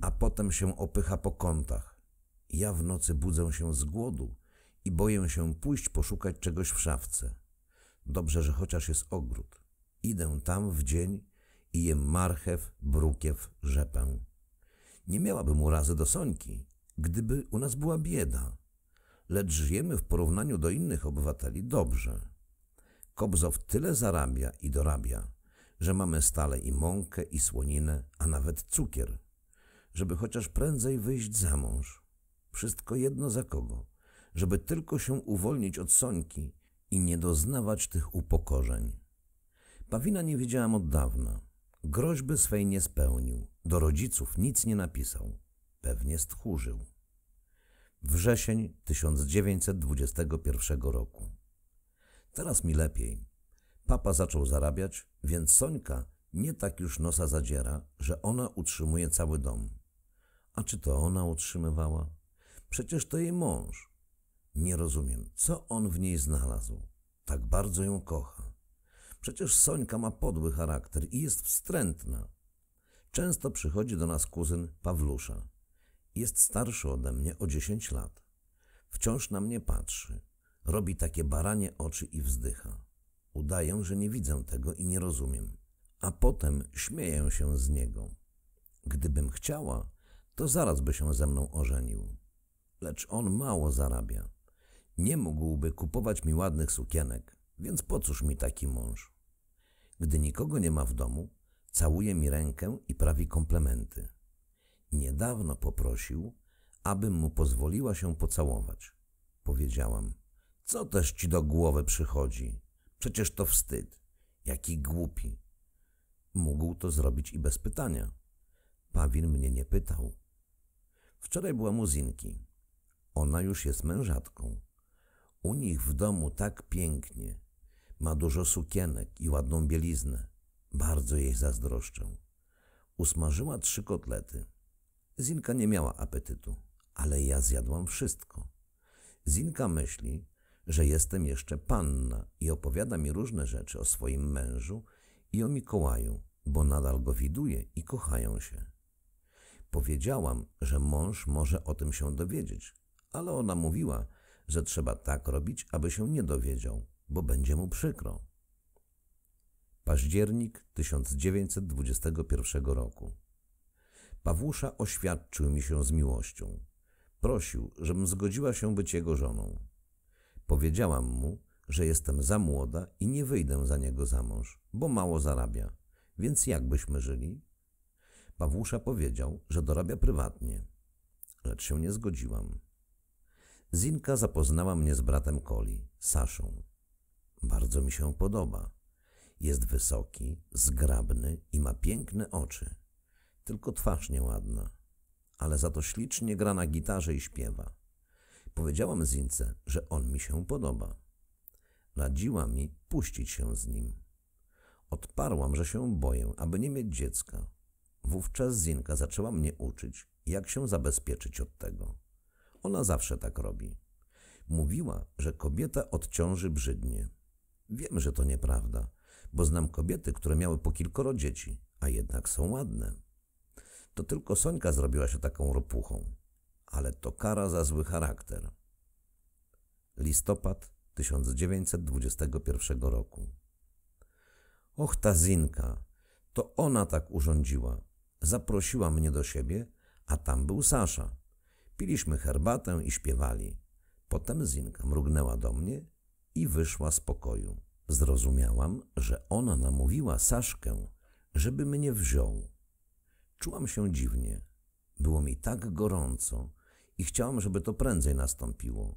a potem się opycha po kątach. Ja w nocy budzę się z głodu i boję się pójść poszukać czegoś w szafce. Dobrze, że chociaż jest ogród. Idę tam w dzień i jem marchew, brukiew, rzepę. Nie miałabym urazy do Sońki, gdyby u nas była bieda, lecz żyjemy w porównaniu do innych obywateli dobrze. Kobzow tyle zarabia i dorabia, że mamy stale i mąkę, i słoninę, a nawet cukier, żeby chociaż prędzej wyjść za mąż. Wszystko jedno za kogo, żeby tylko się uwolnić od sońki i nie doznawać tych upokorzeń. Pawina nie wiedziałam od dawna. Groźby swej nie spełnił, do rodziców nic nie napisał. Pewnie stchórzył. Wrzesień 1921 roku. Teraz mi lepiej. Papa zaczął zarabiać, więc Sońka nie tak już nosa zadziera, że ona utrzymuje cały dom. A czy to ona utrzymywała? Przecież to jej mąż. Nie rozumiem, co on w niej znalazł. Tak bardzo ją kocha. Przecież Sońka ma podły charakter i jest wstrętna. Często przychodzi do nas kuzyn Pawlusza. Jest starszy ode mnie o 10 lat. Wciąż na mnie patrzy. Robi takie baranie oczy i wzdycha. Udaję, że nie widzę tego i nie rozumiem, a potem śmieję się z niego. Gdybym chciała, to zaraz by się ze mną ożenił. Lecz on mało zarabia. Nie mógłby kupować mi ładnych sukienek, więc po cóż mi taki mąż? Gdy nikogo nie ma w domu, całuje mi rękę i prawi komplementy. Niedawno poprosił, abym mu pozwoliła się pocałować. Powiedziałam, co też ci do głowy przychodzi? Przecież to wstyd. Jaki głupi. Mógł to zrobić i bez pytania. Pawin mnie nie pytał. Wczoraj była muzinki. Ona już jest mężatką. U nich w domu tak pięknie. Ma dużo sukienek i ładną bieliznę. Bardzo jej zazdroszczę. Usmażyła trzy kotlety. Zinka nie miała apetytu, ale ja zjadłam wszystko. Zinka myśli, że jestem jeszcze panna i opowiada mi różne rzeczy o swoim mężu i o Mikołaju, bo nadal go widuje i kochają się. Powiedziałam, że mąż może o tym się dowiedzieć, ale ona mówiła, że trzeba tak robić, aby się nie dowiedział, bo będzie mu przykro. Październik 1921 roku. Pawłusza oświadczył mi się z miłością. Prosił, żebym zgodziła się być jego żoną. Powiedziałam mu, że jestem za młoda i nie wyjdę za niego za mąż, bo mało zarabia. Więc jakbyśmy żyli? Pawłusza powiedział, że dorabia prywatnie. Lecz się nie zgodziłam. Zinka zapoznała mnie z bratem Koli, Saszą. Bardzo mi się podoba. Jest wysoki, zgrabny i ma piękne oczy. Tylko twarz nieładna, ale za to ślicznie gra na gitarze i śpiewa. Powiedziałam Zince, że on mi się podoba. Radziła mi puścić się z nim. Odparłam, że się boję, aby nie mieć dziecka. Wówczas Zinka zaczęła mnie uczyć, jak się zabezpieczyć od tego. Ona zawsze tak robi. Mówiła, że kobieta odciąży brzydnie. Wiem, że to nieprawda, bo znam kobiety, które miały po kilkoro dzieci, a jednak są ładne. To tylko Sońka zrobiła się taką ropuchą ale to kara za zły charakter. Listopad 1921 roku. Och, ta Zinka, to ona tak urządziła. Zaprosiła mnie do siebie, a tam był Sasza. Piliśmy herbatę i śpiewali. Potem Zinka mrugnęła do mnie i wyszła z pokoju. Zrozumiałam, że ona namówiła Saszkę, żeby mnie wziął. Czułam się dziwnie. Było mi tak gorąco, i chciałam, żeby to prędzej nastąpiło.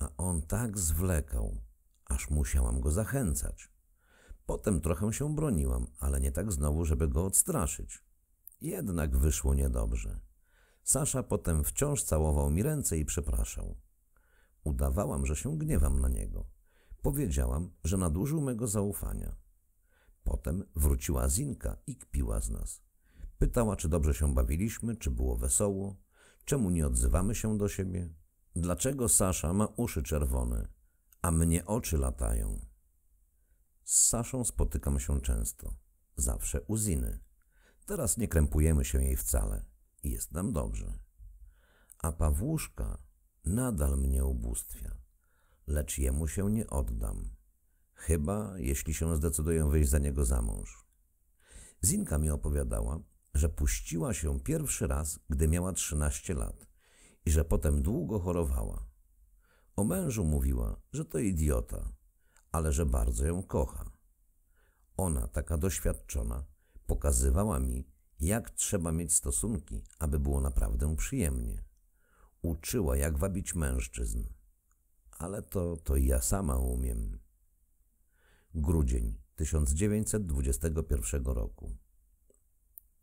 A on tak zwlekał, aż musiałam go zachęcać. Potem trochę się broniłam, ale nie tak znowu, żeby go odstraszyć. Jednak wyszło niedobrze. Sasza potem wciąż całował mi ręce i przepraszał. Udawałam, że się gniewam na niego. Powiedziałam, że nadużył mego zaufania. Potem wróciła Zinka i kpiła z nas. Pytała, czy dobrze się bawiliśmy, czy było wesoło. Czemu nie odzywamy się do siebie? Dlaczego Sasza ma uszy czerwone, a mnie oczy latają? Z Saszą spotykam się często, zawsze u Ziny. Teraz nie krępujemy się jej wcale jest nam dobrze. A Pawłuszka nadal mnie ubóstwia, lecz jemu się nie oddam. Chyba, jeśli się zdecyduję wyjść za niego za mąż. Zinka mi opowiadała, że puściła się pierwszy raz, gdy miała 13 lat i że potem długo chorowała. O mężu mówiła, że to idiota, ale że bardzo ją kocha. Ona, taka doświadczona, pokazywała mi, jak trzeba mieć stosunki, aby było naprawdę przyjemnie. Uczyła, jak wabić mężczyzn. Ale to, to ja sama umiem. Grudzień 1921 roku.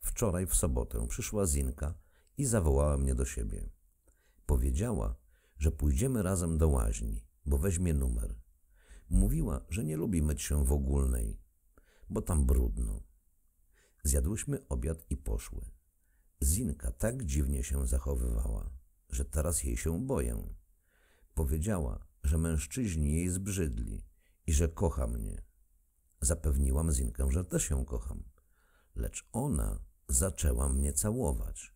Wczoraj w sobotę przyszła Zinka i zawołała mnie do siebie. Powiedziała, że pójdziemy razem do łaźni, bo weźmie numer. Mówiła, że nie lubi myć się w ogólnej, bo tam brudno. Zjadłyśmy obiad i poszły. Zinka tak dziwnie się zachowywała, że teraz jej się boję. Powiedziała, że mężczyźni jej zbrzydli i że kocha mnie. Zapewniłam Zinkę, że też ją kocham. Lecz ona zaczęła mnie całować,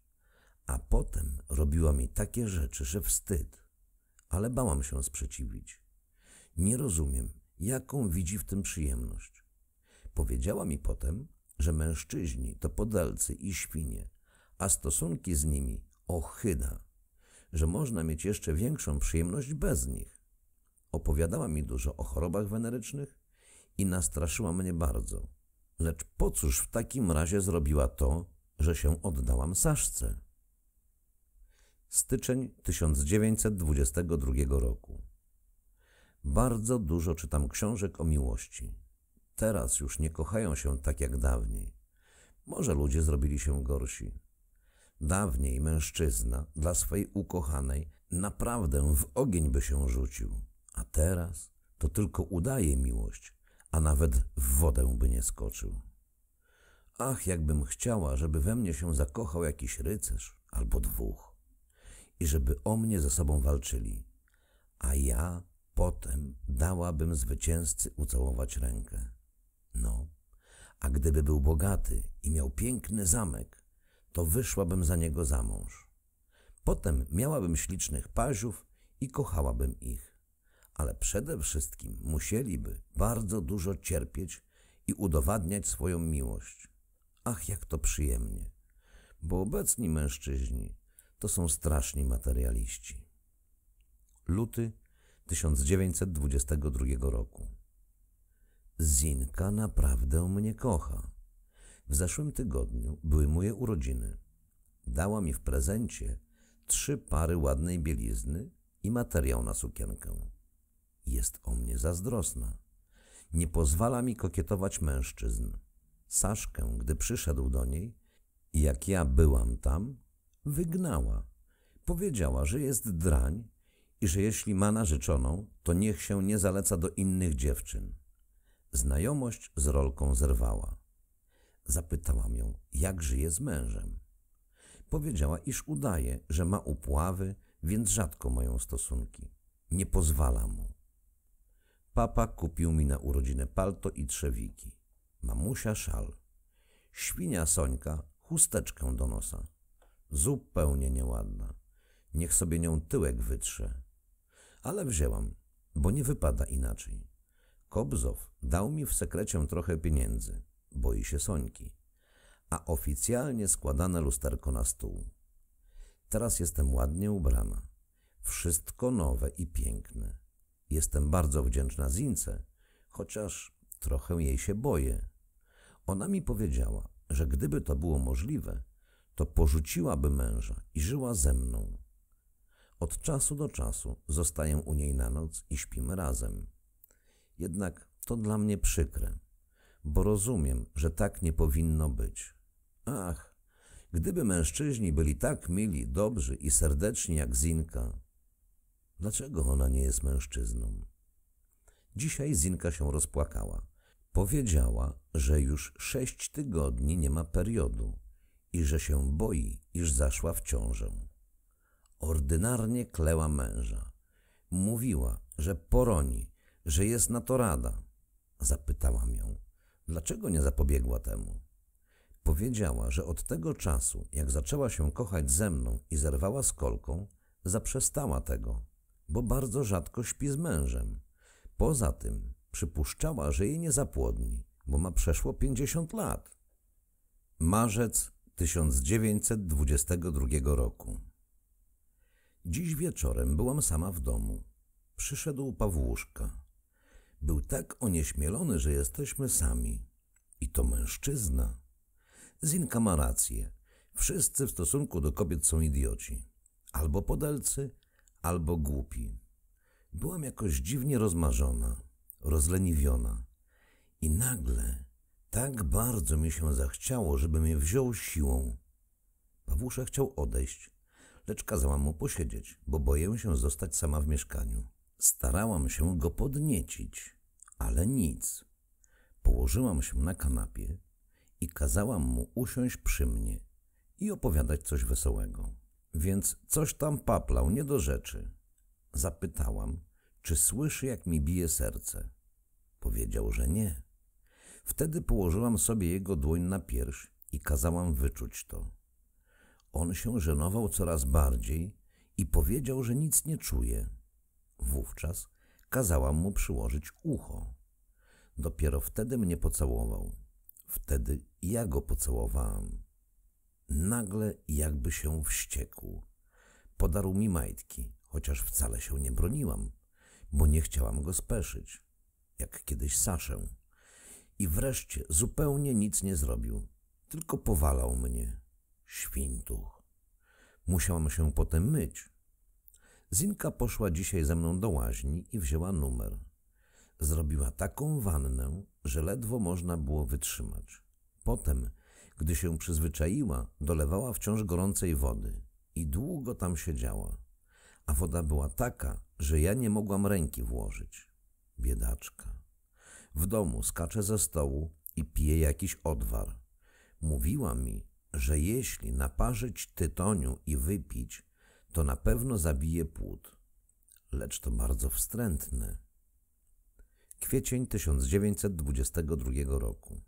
a potem robiła mi takie rzeczy, że wstyd, ale bałam się sprzeciwić. Nie rozumiem, jaką widzi w tym przyjemność. Powiedziała mi potem, że mężczyźni to podalcy i świnie, a stosunki z nimi ochyda, że można mieć jeszcze większą przyjemność bez nich. Opowiadała mi dużo o chorobach wenerycznych i nastraszyła mnie bardzo. Lecz po cóż w takim razie zrobiła to, że się oddałam Saszce? Styczeń 1922 roku. Bardzo dużo czytam książek o miłości. Teraz już nie kochają się tak jak dawniej. Może ludzie zrobili się gorsi. Dawniej mężczyzna dla swej ukochanej naprawdę w ogień by się rzucił, a teraz to tylko udaje miłość, a nawet w wodę by nie skoczył. Ach, jakbym chciała, żeby we mnie się zakochał jakiś rycerz albo dwóch i żeby o mnie ze sobą walczyli, a ja potem dałabym zwycięzcy ucałować rękę. No, a gdyby był bogaty i miał piękny zamek, to wyszłabym za niego za mąż. Potem miałabym ślicznych paziów i kochałabym ich ale przede wszystkim musieliby bardzo dużo cierpieć i udowadniać swoją miłość. Ach, jak to przyjemnie, bo obecni mężczyźni to są straszni materialiści. Luty 1922 roku. Zinka naprawdę mnie kocha. W zeszłym tygodniu były moje urodziny. Dała mi w prezencie trzy pary ładnej bielizny i materiał na sukienkę. Jest o mnie zazdrosna. Nie pozwala mi kokietować mężczyzn. Saszkę, gdy przyszedł do niej, jak ja byłam tam, wygnała. Powiedziała, że jest drań i że jeśli ma narzeczoną, to niech się nie zaleca do innych dziewczyn. Znajomość z rolką zerwała. Zapytałam ją, jak żyje z mężem. Powiedziała, iż udaje, że ma upławy, więc rzadko mają stosunki. Nie pozwala mu. Papa kupił mi na urodziny palto i trzewiki. Mamusia szal. Świnia Sońka chusteczkę do nosa. Zupełnie nieładna. Niech sobie nią tyłek wytrze. Ale wzięłam, bo nie wypada inaczej. Kobzow dał mi w sekrecie trochę pieniędzy. Boi się Sońki. A oficjalnie składane lusterko na stół. Teraz jestem ładnie ubrana. Wszystko nowe i piękne. Jestem bardzo wdzięczna Zince, chociaż trochę jej się boję. Ona mi powiedziała, że gdyby to było możliwe, to porzuciłaby męża i żyła ze mną. Od czasu do czasu zostaję u niej na noc i śpimy razem. Jednak to dla mnie przykre, bo rozumiem, że tak nie powinno być. Ach, gdyby mężczyźni byli tak mili, dobrzy i serdeczni jak Zinka, Dlaczego ona nie jest mężczyzną? Dzisiaj Zinka się rozpłakała. Powiedziała, że już sześć tygodni nie ma periodu i że się boi, iż zaszła w ciążę. Ordynarnie kleła męża. Mówiła, że poroni, że jest na to rada. Zapytałam ją, dlaczego nie zapobiegła temu. Powiedziała, że od tego czasu, jak zaczęła się kochać ze mną i zerwała z kolką, zaprzestała tego bo bardzo rzadko śpi z mężem. Poza tym przypuszczała, że jej nie zapłodni, bo ma przeszło 50 lat. Marzec 1922 roku. Dziś wieczorem byłam sama w domu. Przyszedł Pawłuszka. Był tak onieśmielony, że jesteśmy sami. I to mężczyzna. Zinka ma rację. Wszyscy w stosunku do kobiet są idioci. Albo podelcy, albo głupi. Byłam jakoś dziwnie rozmarzona, rozleniwiona i nagle tak bardzo mi się zachciało, żeby mnie wziął siłą. Pawłusza chciał odejść, lecz kazałam mu posiedzieć, bo boję się zostać sama w mieszkaniu. Starałam się go podniecić, ale nic. Położyłam się na kanapie i kazałam mu usiąść przy mnie i opowiadać coś wesołego. Więc coś tam paplał, nie do rzeczy. Zapytałam, czy słyszy, jak mi bije serce. Powiedział, że nie. Wtedy położyłam sobie jego dłoń na pierś i kazałam wyczuć to. On się żenował coraz bardziej i powiedział, że nic nie czuje. Wówczas kazałam mu przyłożyć ucho. Dopiero wtedy mnie pocałował. Wtedy ja go pocałowałam. Nagle jakby się wściekł. Podarł mi majtki, chociaż wcale się nie broniłam, bo nie chciałam go speszyć, jak kiedyś Saszę. I wreszcie zupełnie nic nie zrobił, tylko powalał mnie. Świntuch. Musiałam się potem myć. Zinka poszła dzisiaj ze mną do łaźni i wzięła numer. Zrobiła taką wannę, że ledwo można było wytrzymać. Potem gdy się przyzwyczaiła, dolewała wciąż gorącej wody i długo tam siedziała. A woda była taka, że ja nie mogłam ręki włożyć. Biedaczka. W domu skacze ze stołu i pije jakiś odwar. Mówiła mi, że jeśli naparzyć tytoniu i wypić, to na pewno zabije płód. Lecz to bardzo wstrętne. Kwiecień 1922 roku.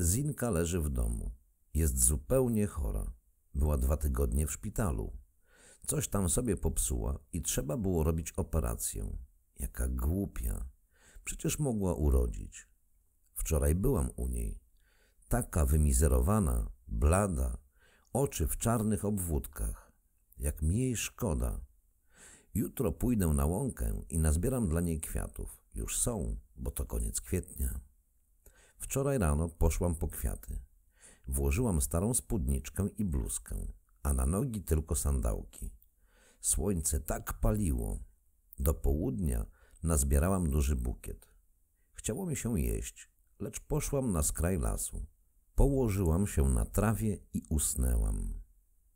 Zinka leży w domu. Jest zupełnie chora. Była dwa tygodnie w szpitalu. Coś tam sobie popsuła i trzeba było robić operację. Jaka głupia. Przecież mogła urodzić. Wczoraj byłam u niej. Taka wymizerowana, blada, oczy w czarnych obwódkach. Jak mi jej szkoda. Jutro pójdę na łąkę i nazbieram dla niej kwiatów. Już są, bo to koniec kwietnia. Wczoraj rano poszłam po kwiaty. Włożyłam starą spódniczkę i bluzkę, a na nogi tylko sandałki. Słońce tak paliło. Do południa nazbierałam duży bukiet. Chciało mi się jeść, lecz poszłam na skraj lasu. Położyłam się na trawie i usnęłam.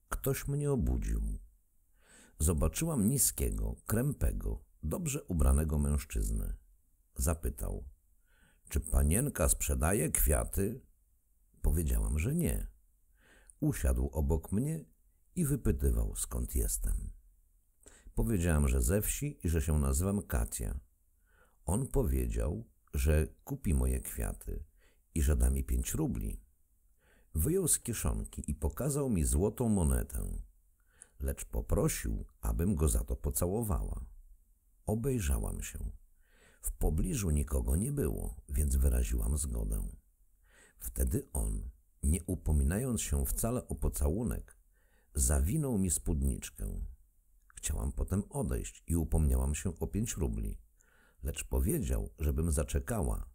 Ktoś mnie obudził. Zobaczyłam niskiego, krępego, dobrze ubranego mężczyznę. Zapytał – czy panienka sprzedaje kwiaty? Powiedziałam, że nie. Usiadł obok mnie i wypytywał, skąd jestem. Powiedziałam, że ze wsi i że się nazywam Katia. On powiedział, że kupi moje kwiaty i że da mi pięć rubli. Wyjął z kieszonki i pokazał mi złotą monetę, lecz poprosił, abym go za to pocałowała. Obejrzałam się. W pobliżu nikogo nie było, więc wyraziłam zgodę. Wtedy on, nie upominając się wcale o pocałunek, zawinął mi spódniczkę. Chciałam potem odejść i upomniałam się o pięć rubli, lecz powiedział, żebym zaczekała,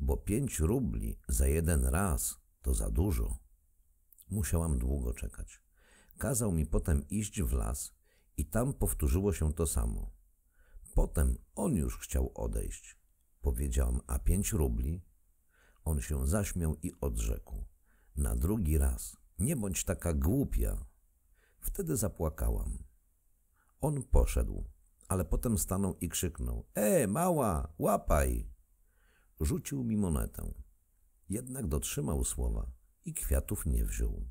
bo pięć rubli za jeden raz to za dużo. Musiałam długo czekać. Kazał mi potem iść w las i tam powtórzyło się to samo. Potem on już chciał odejść. Powiedziałam, a pięć rubli? On się zaśmiał i odrzekł. Na drugi raz. Nie bądź taka głupia. Wtedy zapłakałam. On poszedł, ale potem stanął i krzyknął. E, mała, łapaj! Rzucił mi monetę. Jednak dotrzymał słowa i kwiatów nie wziął.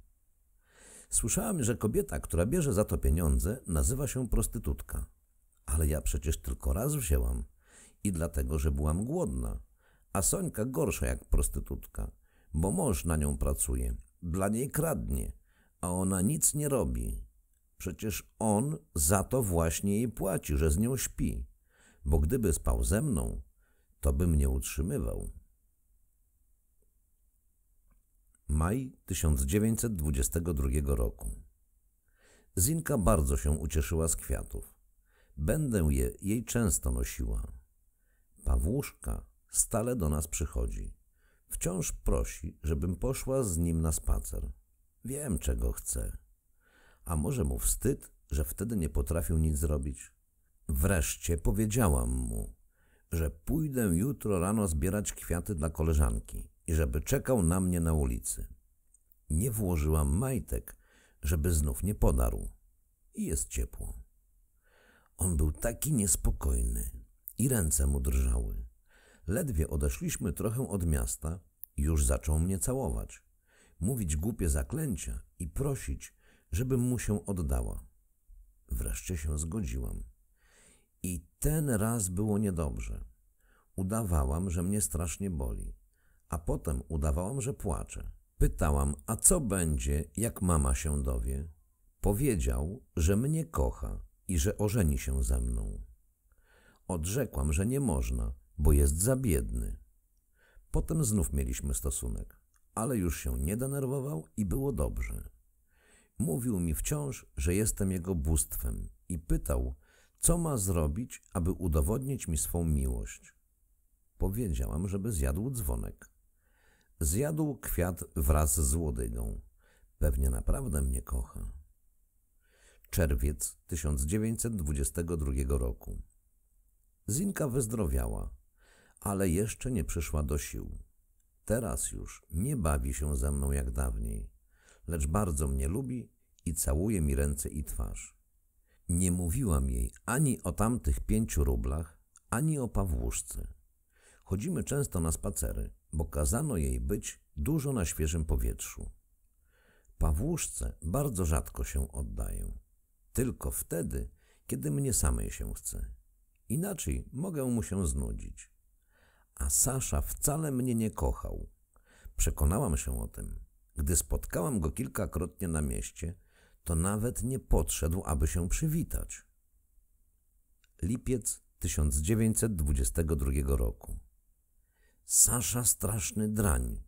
Słyszałam, że kobieta, która bierze za to pieniądze, nazywa się prostytutka. Ale ja przecież tylko raz wzięłam. I dlatego, że byłam głodna. A Sońka gorsza jak prostytutka, bo mąż na nią pracuje, dla niej kradnie, a ona nic nie robi. Przecież on za to właśnie jej płaci, że z nią śpi, bo gdyby spał ze mną, to by mnie utrzymywał. Maj 1922 roku. Zinka bardzo się ucieszyła z kwiatów. Będę je jej często nosiła. Pawłuszka stale do nas przychodzi. Wciąż prosi, żebym poszła z nim na spacer. Wiem, czego chce. A może mu wstyd, że wtedy nie potrafił nic zrobić? Wreszcie powiedziałam mu, że pójdę jutro rano zbierać kwiaty dla koleżanki i żeby czekał na mnie na ulicy. Nie włożyłam majtek, żeby znów nie podarł. I jest ciepło. On był taki niespokojny i ręce mu drżały. Ledwie odeszliśmy trochę od miasta, już zaczął mnie całować, mówić głupie zaklęcia i prosić, żebym mu się oddała. Wreszcie się zgodziłam. I ten raz było niedobrze. Udawałam, że mnie strasznie boli, a potem udawałam, że płaczę. Pytałam, a co będzie, jak mama się dowie? Powiedział, że mnie kocha i że ożeni się ze mną. Odrzekłam, że nie można, bo jest za biedny. Potem znów mieliśmy stosunek, ale już się nie denerwował i było dobrze. Mówił mi wciąż, że jestem jego bóstwem i pytał, co ma zrobić, aby udowodnić mi swą miłość. Powiedziałam, żeby zjadł dzwonek. Zjadł kwiat wraz z łodygą. Pewnie naprawdę mnie kocha. Czerwiec 1922 roku. Zinka wyzdrowiała, ale jeszcze nie przyszła do sił. Teraz już nie bawi się ze mną jak dawniej, lecz bardzo mnie lubi i całuje mi ręce i twarz. Nie mówiłam jej ani o tamtych pięciu rublach, ani o Pawłuszce. Chodzimy często na spacery, bo kazano jej być dużo na świeżym powietrzu. Pawłuszce bardzo rzadko się oddają tylko wtedy, kiedy mnie samej się chce. Inaczej mogę mu się znudzić. A Sasza wcale mnie nie kochał. Przekonałam się o tym. Gdy spotkałam go kilkakrotnie na mieście, to nawet nie podszedł, aby się przywitać. Lipiec 1922 roku. Sasza straszny drań.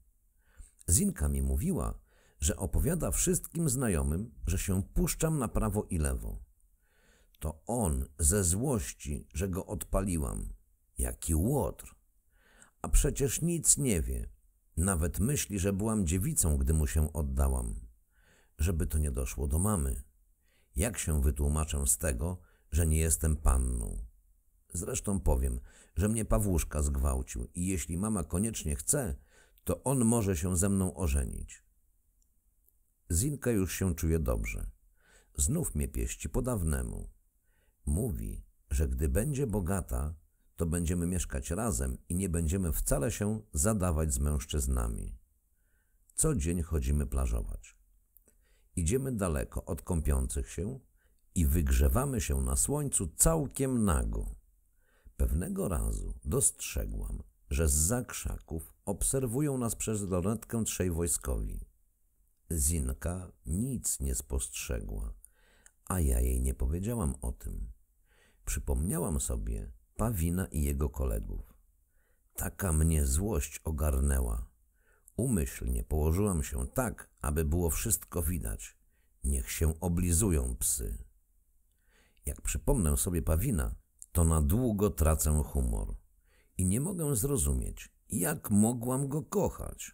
Zinka mi mówiła, że opowiada wszystkim znajomym, że się puszczam na prawo i lewo. To on ze złości, że go odpaliłam. Jaki łotr! A przecież nic nie wie. Nawet myśli, że byłam dziewicą, gdy mu się oddałam. Żeby to nie doszło do mamy. Jak się wytłumaczę z tego, że nie jestem panną? Zresztą powiem, że mnie Pawłuszka zgwałcił i jeśli mama koniecznie chce, to on może się ze mną ożenić. Zinka już się czuje dobrze. Znów mnie pieści po dawnemu. Mówi, że gdy będzie bogata, to będziemy mieszkać razem i nie będziemy wcale się zadawać z mężczyznami. Co dzień chodzimy plażować. Idziemy daleko od kąpiących się i wygrzewamy się na słońcu całkiem nago. Pewnego razu dostrzegłam, że z zakrzaków obserwują nas przez lornetkę trzej wojskowi. Zinka nic nie spostrzegła, a ja jej nie powiedziałam o tym. Przypomniałam sobie Pawina i jego kolegów. Taka mnie złość ogarnęła. Umyślnie położyłam się tak, aby było wszystko widać. Niech się oblizują psy. Jak przypomnę sobie Pawina, to na długo tracę humor. I nie mogę zrozumieć, jak mogłam go kochać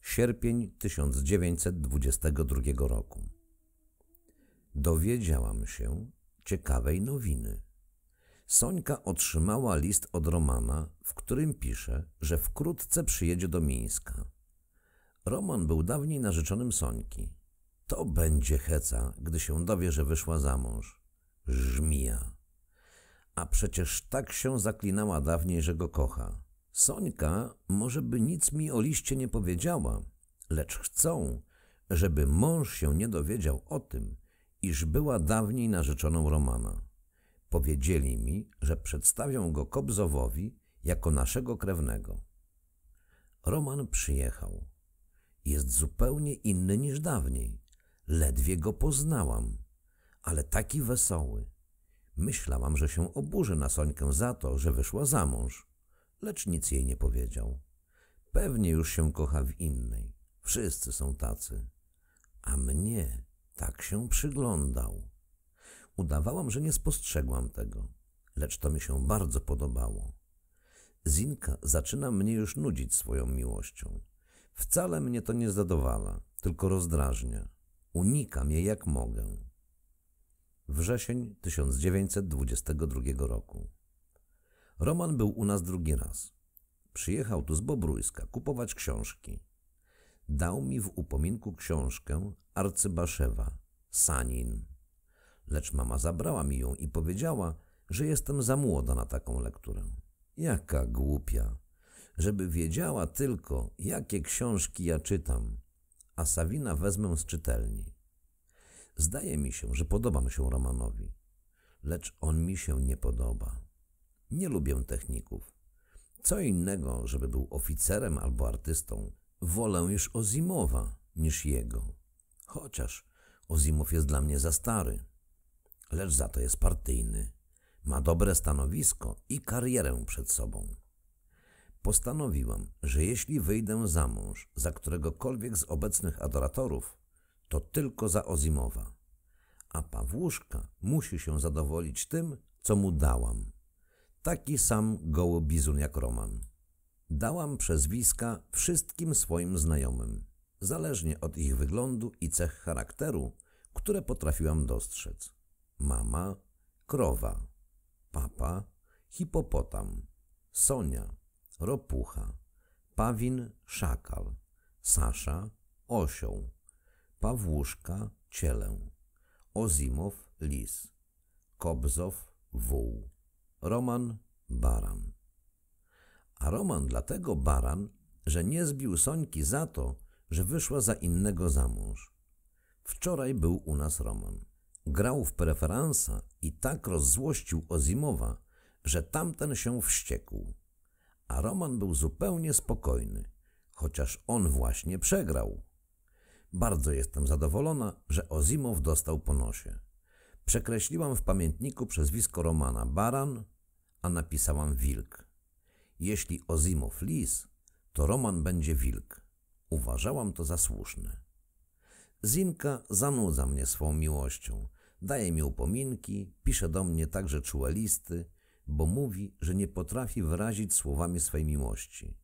sierpień 1922 roku. Dowiedziałam się ciekawej nowiny. Sońka otrzymała list od Romana, w którym pisze, że wkrótce przyjedzie do Mińska. Roman był dawniej narzeczonym Sońki. To będzie heca, gdy się dowie, że wyszła za mąż. Żmija. A przecież tak się zaklinała dawniej, że go kocha. Sońka może by nic mi o liście nie powiedziała, lecz chcą, żeby mąż się nie dowiedział o tym, iż była dawniej narzeczoną Romana. Powiedzieli mi, że przedstawią go Kobzowowi jako naszego krewnego. Roman przyjechał. Jest zupełnie inny niż dawniej. Ledwie go poznałam, ale taki wesoły. Myślałam, że się oburzy na Sońkę za to, że wyszła za mąż lecz nic jej nie powiedział. Pewnie już się kocha w innej. Wszyscy są tacy. A mnie tak się przyglądał. Udawałam, że nie spostrzegłam tego, lecz to mi się bardzo podobało. Zinka zaczyna mnie już nudzić swoją miłością. Wcale mnie to nie zadowala, tylko rozdrażnia. Unikam jej jak mogę. Wrzesień 1922 roku. Roman był u nas drugi raz. Przyjechał tu z Bobrujska kupować książki. Dał mi w upominku książkę Arcybaszewa, Sanin. Lecz mama zabrała mi ją i powiedziała, że jestem za młoda na taką lekturę. Jaka głupia! Żeby wiedziała tylko, jakie książki ja czytam, a Sawina wezmę z czytelni. Zdaje mi się, że podobam się Romanowi, lecz on mi się nie podoba. Nie lubię techników. Co innego, żeby był oficerem albo artystą, wolę już Ozimowa niż jego. Chociaż Ozimow jest dla mnie za stary. Lecz za to jest partyjny. Ma dobre stanowisko i karierę przed sobą. Postanowiłam, że jeśli wyjdę za mąż za któregokolwiek z obecnych adoratorów, to tylko za Ozimowa. A Pawłuszka musi się zadowolić tym, co mu dałam. Taki sam goły bizun jak Roman. Dałam przezwiska wszystkim swoim znajomym, zależnie od ich wyglądu i cech charakteru, które potrafiłam dostrzec. Mama, krowa, papa, hipopotam, Sonia, ropucha, pawin, szakal, Sasza, osioł, Pawłuszka, cielę, Ozimow, lis, Kobzow, wół, Roman Baran. A Roman dlatego Baran, że nie zbił Sońki za to, że wyszła za innego za mąż. Wczoraj był u nas Roman. Grał w preferansa i tak rozzłościł Ozimowa, że tamten się wściekł. A Roman był zupełnie spokojny, chociaż on właśnie przegrał. Bardzo jestem zadowolona, że Ozimow dostał po nosie. Przekreśliłam w pamiętniku przezwisko Romana Baran, a napisałam Wilk. Jeśli Ozimow lis, to Roman będzie wilk. Uważałam to za słuszne. Zinka zanudza mnie swą miłością, daje mi upominki, pisze do mnie także czułe listy, bo mówi, że nie potrafi wyrazić słowami swej miłości.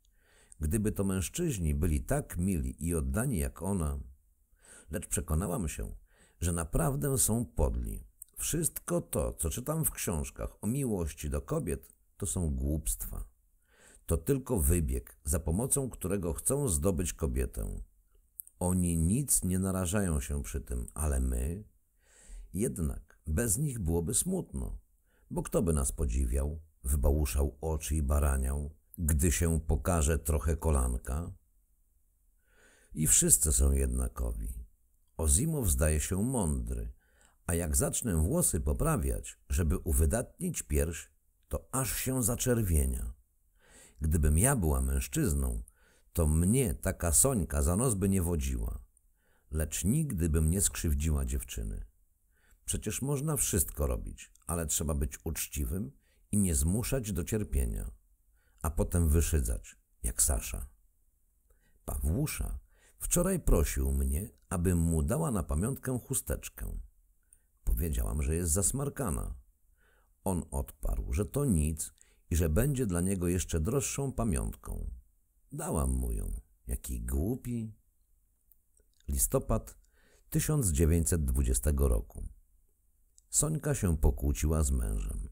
Gdyby to mężczyźni byli tak mili i oddani jak ona, lecz przekonałam się, że naprawdę są podli. Wszystko to, co czytam w książkach o miłości do kobiet, to są głupstwa. To tylko wybieg, za pomocą którego chcą zdobyć kobietę. Oni nic nie narażają się przy tym, ale my? Jednak bez nich byłoby smutno, bo kto by nas podziwiał, wybałuszał oczy i baraniał, gdy się pokaże trochę kolanka? I wszyscy są jednakowi. Ozimow zdaje się mądry, a jak zacznę włosy poprawiać, żeby uwydatnić pierś, to aż się zaczerwienia. Gdybym ja była mężczyzną, to mnie taka sońka za nos by nie wodziła. Lecz nigdy bym nie skrzywdziła dziewczyny. Przecież można wszystko robić, ale trzeba być uczciwym i nie zmuszać do cierpienia, a potem wyszydzać, jak Sasza. Pawłusza wczoraj prosił mnie, abym mu dała na pamiątkę chusteczkę. Wiedziałam, że jest zasmarkana. On odparł, że to nic i że będzie dla niego jeszcze droższą pamiątką. Dałam mu ją. Jaki głupi. Listopad 1920 roku. Sońka się pokłóciła z mężem.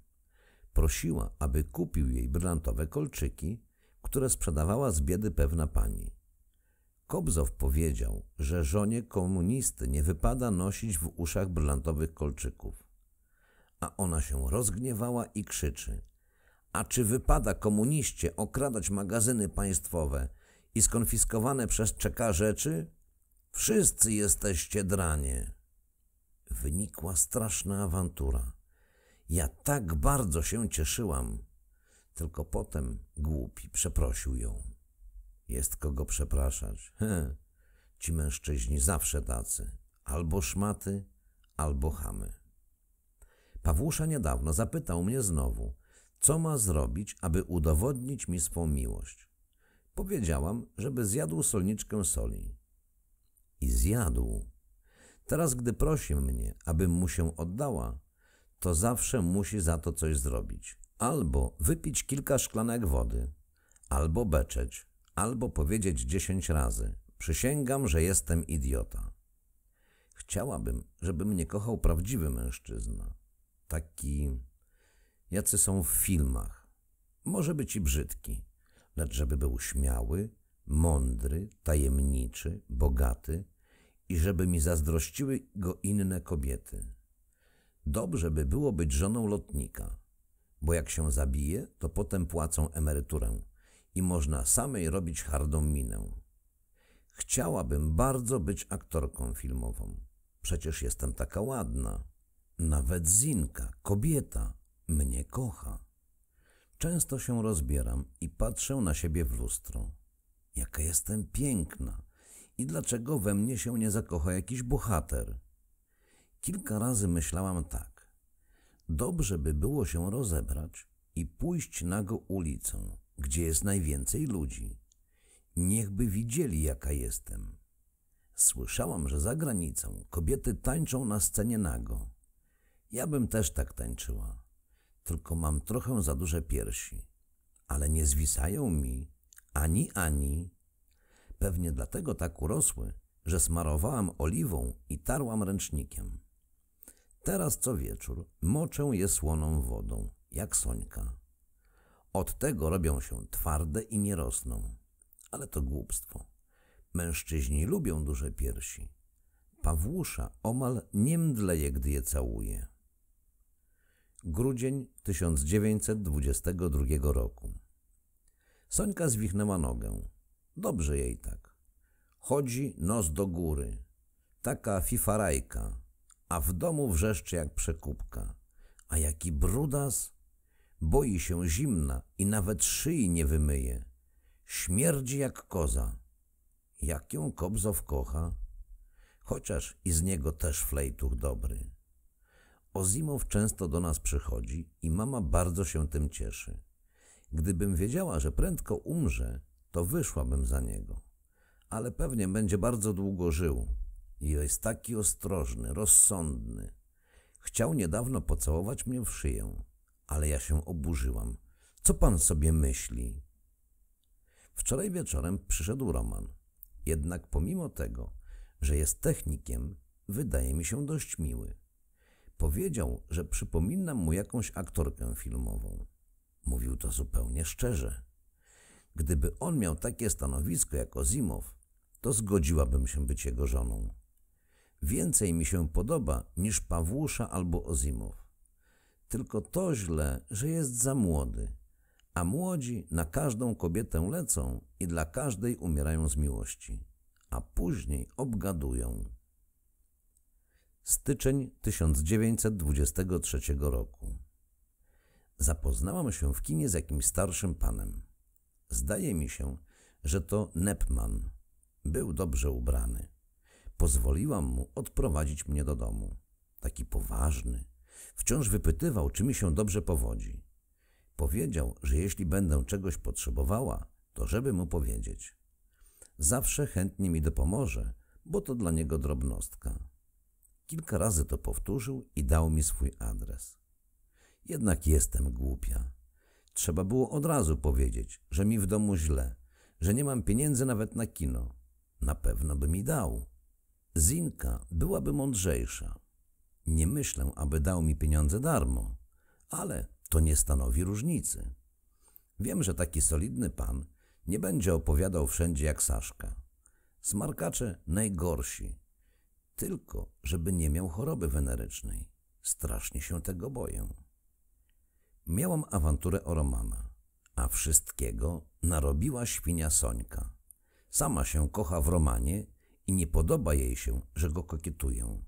Prosiła, aby kupił jej brylantowe kolczyki, które sprzedawała z biedy pewna pani. Kobzow powiedział, że żonie komunisty nie wypada nosić w uszach brylantowych kolczyków. A ona się rozgniewała i krzyczy. A czy wypada komuniście okradać magazyny państwowe i skonfiskowane przez czeka rzeczy? Wszyscy jesteście dranie. Wynikła straszna awantura. Ja tak bardzo się cieszyłam. Tylko potem głupi przeprosił ją. Jest kogo przepraszać. He. Ci mężczyźni zawsze tacy. Albo szmaty, albo chamy. Pawłusza niedawno zapytał mnie znowu, co ma zrobić, aby udowodnić mi swą miłość. Powiedziałam, żeby zjadł solniczkę soli. I zjadł. Teraz, gdy prosi mnie, abym mu się oddała, to zawsze musi za to coś zrobić. Albo wypić kilka szklanek wody, albo beczeć, albo powiedzieć dziesięć razy: Przysięgam, że jestem idiota. Chciałabym, żeby mnie kochał prawdziwy mężczyzna. Taki, jacy są w filmach. Może być i brzydki, lecz żeby był śmiały, mądry, tajemniczy, bogaty i żeby mi zazdrościły go inne kobiety. Dobrze by było być żoną lotnika, bo jak się zabije, to potem płacą emeryturę i można samej robić hardą minę. Chciałabym bardzo być aktorką filmową. Przecież jestem taka ładna. Nawet Zinka, kobieta, mnie kocha. Często się rozbieram i patrzę na siebie w lustro. Jaka jestem piękna i dlaczego we mnie się nie zakocha jakiś bohater? Kilka razy myślałam tak. Dobrze by było się rozebrać i pójść nago ulicą, gdzie jest najwięcej ludzi. Niechby widzieli, jaka jestem. Słyszałam, że za granicą kobiety tańczą na scenie nago. Ja bym też tak tańczyła, tylko mam trochę za duże piersi. Ale nie zwisają mi ani ani. Pewnie dlatego tak urosły, że smarowałam oliwą i tarłam ręcznikiem. Teraz co wieczór moczę je słoną wodą, jak sońka. Od tego robią się twarde i nie rosną. Ale to głupstwo. Mężczyźni lubią duże piersi. Pawłusza omal nie mdleje, gdy je całuje. Grudzień 1922 roku. Sońka zwichnęła nogę. Dobrze jej tak. Chodzi nos do góry. Taka fifarajka, a w domu wrzeszczy jak przekupka. A jaki brudas! Boi się zimna i nawet szyi nie wymyje. Śmierdzi jak koza. Jak ją Kobzow kocha, chociaż i z niego też flejtuch dobry. Ozimow często do nas przychodzi i mama bardzo się tym cieszy. Gdybym wiedziała, że prędko umrze, to wyszłabym za niego. Ale pewnie będzie bardzo długo żył i jest taki ostrożny, rozsądny. Chciał niedawno pocałować mnie w szyję. Ale ja się oburzyłam. Co pan sobie myśli? Wczoraj wieczorem przyszedł Roman. Jednak pomimo tego, że jest technikiem, wydaje mi się dość miły. Powiedział, że przypominam mu jakąś aktorkę filmową. Mówił to zupełnie szczerze. Gdyby on miał takie stanowisko jak Ozimow, to zgodziłabym się być jego żoną. Więcej mi się podoba niż Pawłusza albo Ozimow. Tylko to źle, że jest za młody. A młodzi na każdą kobietę lecą i dla każdej umierają z miłości, a później obgadują. Styczeń 1923 roku. Zapoznałam się w kinie z jakimś starszym panem. Zdaje mi się, że to Nepman. Był dobrze ubrany. Pozwoliłam mu odprowadzić mnie do domu. Taki poważny, Wciąż wypytywał, czy mi się dobrze powodzi. Powiedział, że jeśli będę czegoś potrzebowała, to żeby mu powiedzieć. Zawsze chętnie mi dopomoże, bo to dla niego drobnostka. Kilka razy to powtórzył i dał mi swój adres. Jednak jestem głupia. Trzeba było od razu powiedzieć, że mi w domu źle, że nie mam pieniędzy nawet na kino. Na pewno by mi dał. Zinka byłaby mądrzejsza. Nie myślę, aby dał mi pieniądze darmo, ale to nie stanowi różnicy. Wiem, że taki solidny pan nie będzie opowiadał wszędzie jak Saszka. Smarkacze najgorsi, tylko żeby nie miał choroby wenerycznej. Strasznie się tego boję. Miałam awanturę o Romana, a wszystkiego narobiła świnia Sońka. Sama się kocha w Romanie i nie podoba jej się, że go kokietuję.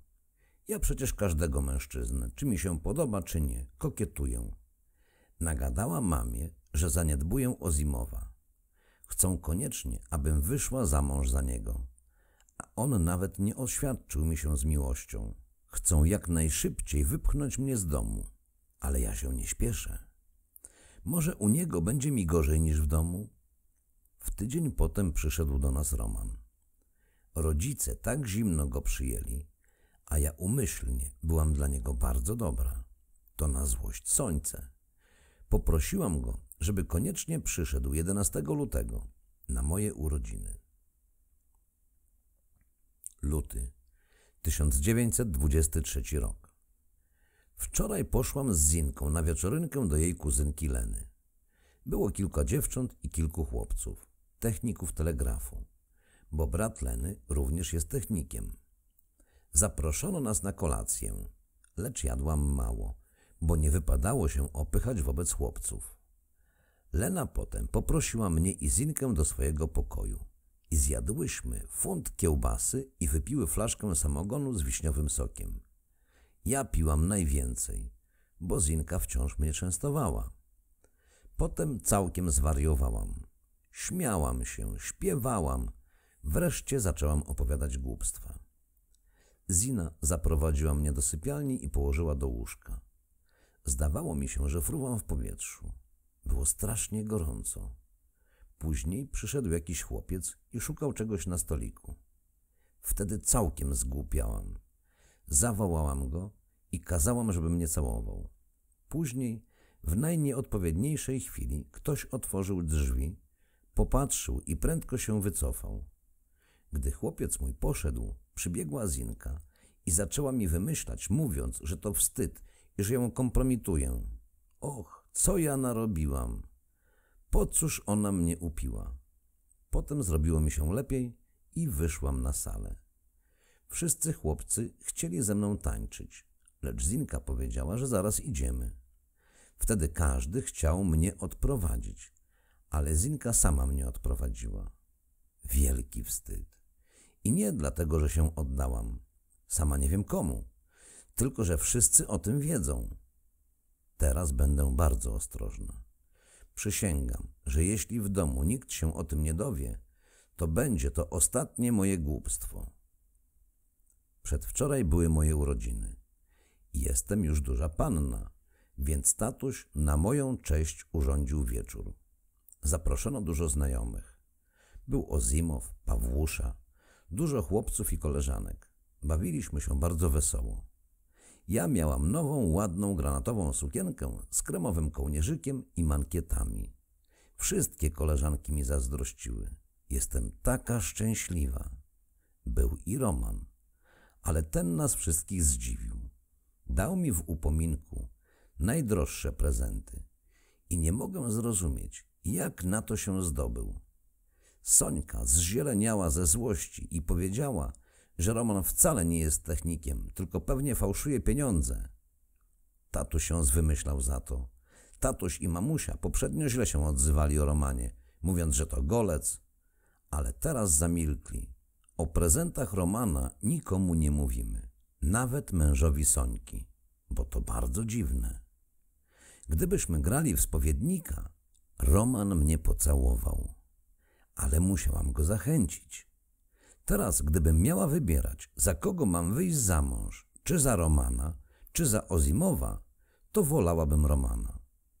Ja przecież każdego mężczyznę, czy mi się podoba, czy nie, kokietuję. Nagadała mamie, że zaniedbuję Ozimowa. Chcą koniecznie, abym wyszła za mąż za niego. A on nawet nie oświadczył mi się z miłością. Chcą jak najszybciej wypchnąć mnie z domu, ale ja się nie śpieszę. Może u niego będzie mi gorzej niż w domu? W tydzień potem przyszedł do nas Roman. Rodzice tak zimno go przyjęli, a ja umyślnie byłam dla niego bardzo dobra. To na złość sońce. Poprosiłam go, żeby koniecznie przyszedł 11 lutego na moje urodziny. Luty 1923 rok. Wczoraj poszłam z Zinką na wieczorynkę do jej kuzynki Leny. Było kilka dziewcząt i kilku chłopców, techników telegrafu, bo brat Leny również jest technikiem. Zaproszono nas na kolację, lecz jadłam mało, bo nie wypadało się opychać wobec chłopców. Lena potem poprosiła mnie i Zinkę do swojego pokoju i zjadłyśmy funt kiełbasy i wypiły flaszkę samogonu z wiśniowym sokiem. Ja piłam najwięcej, bo Zinka wciąż mnie częstowała. Potem całkiem zwariowałam. Śmiałam się, śpiewałam, wreszcie zaczęłam opowiadać głupstwa. Zina zaprowadziła mnie do sypialni i położyła do łóżka. Zdawało mi się, że fruwam w powietrzu. Było strasznie gorąco. Później przyszedł jakiś chłopiec i szukał czegoś na stoliku. Wtedy całkiem zgłupiałam. Zawołałam go i kazałam, żeby mnie całował. Później, w najnieodpowiedniejszej chwili, ktoś otworzył drzwi, popatrzył i prędko się wycofał. Gdy chłopiec mój poszedł, Przybiegła Zinka i zaczęła mi wymyślać, mówiąc, że to wstyd i że ją kompromituję. Och, co ja narobiłam! Po cóż ona mnie upiła? Potem zrobiło mi się lepiej i wyszłam na salę. Wszyscy chłopcy chcieli ze mną tańczyć, lecz Zinka powiedziała, że zaraz idziemy. Wtedy każdy chciał mnie odprowadzić, ale Zinka sama mnie odprowadziła. Wielki wstyd. I nie dlatego, że się oddałam. Sama nie wiem komu. Tylko, że wszyscy o tym wiedzą. Teraz będę bardzo ostrożna. Przysięgam, że jeśli w domu nikt się o tym nie dowie, to będzie to ostatnie moje głupstwo. Przedwczoraj były moje urodziny. Jestem już duża panna, więc tatuś na moją cześć urządził wieczór. Zaproszono dużo znajomych. Był Ozimow, Pawłusza, dużo chłopców i koleżanek. Bawiliśmy się bardzo wesoło. Ja miałam nową, ładną, granatową sukienkę z kremowym kołnierzykiem i mankietami. Wszystkie koleżanki mi zazdrościły. Jestem taka szczęśliwa. Był i Roman, ale ten nas wszystkich zdziwił. Dał mi w upominku najdroższe prezenty i nie mogę zrozumieć, jak na to się zdobył. Sońka zzieleniała ze złości i powiedziała, że Roman wcale nie jest technikiem, tylko pewnie fałszuje pieniądze. Tatuś się zwymyślał za to. Tatuś i mamusia poprzednio źle się odzywali o Romanie, mówiąc, że to golec, ale teraz zamilkli. O prezentach Romana nikomu nie mówimy, nawet mężowi Sońki, bo to bardzo dziwne. Gdybyśmy grali w spowiednika, Roman mnie pocałował ale musiałam go zachęcić. Teraz, gdybym miała wybierać, za kogo mam wyjść za mąż, czy za Romana, czy za Ozimowa, to wolałabym Romana.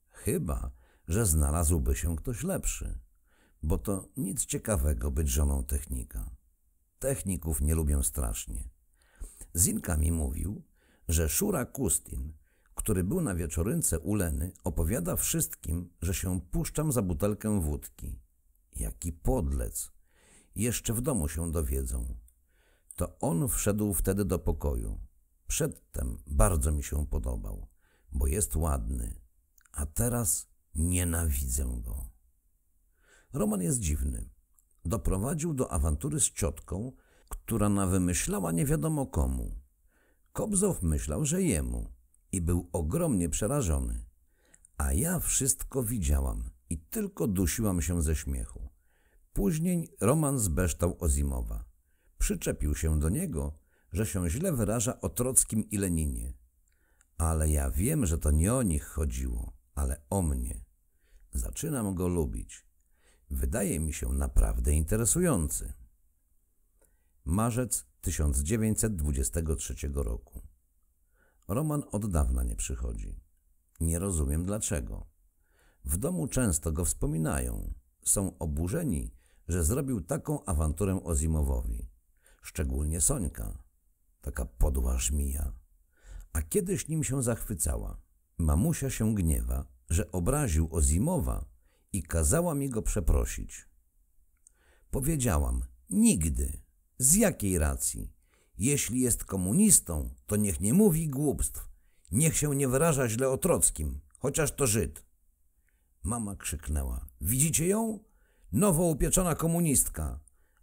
Chyba, że znalazłby się ktoś lepszy, bo to nic ciekawego być żoną technika. Techników nie lubię strasznie. Zinka mi mówił, że Szura Kustin, który był na wieczorynce u Leny, opowiada wszystkim, że się puszczam za butelkę wódki – Jaki podlec! Jeszcze w domu się dowiedzą. To on wszedł wtedy do pokoju. Przedtem bardzo mi się podobał, bo jest ładny, a teraz nienawidzę go. Roman jest dziwny. Doprowadził do awantury z ciotką, która nawymyślała nie wiadomo komu. Kobzow myślał, że jemu i był ogromnie przerażony. A ja wszystko widziałam i tylko dusiłam się ze śmiechu. Później Roman zbeształ Ozimowa. Przyczepił się do niego, że się źle wyraża o Trockim i Leninie. Ale ja wiem, że to nie o nich chodziło, ale o mnie. Zaczynam go lubić. Wydaje mi się naprawdę interesujący. Marzec 1923 roku. Roman od dawna nie przychodzi. Nie rozumiem dlaczego. W domu często go wspominają. Są oburzeni, że zrobił taką awanturę Ozimowowi. Szczególnie Sońka, taka podła żmija. A kiedyś nim się zachwycała. Mamusia się gniewa, że obraził Ozimowa i kazała mi go przeprosić. Powiedziałam, nigdy. Z jakiej racji? Jeśli jest komunistą, to niech nie mówi głupstw, niech się nie wyraża źle o Trockim, chociaż to Żyd. Mama krzyknęła. Widzicie ją? nowo upieczona komunistka.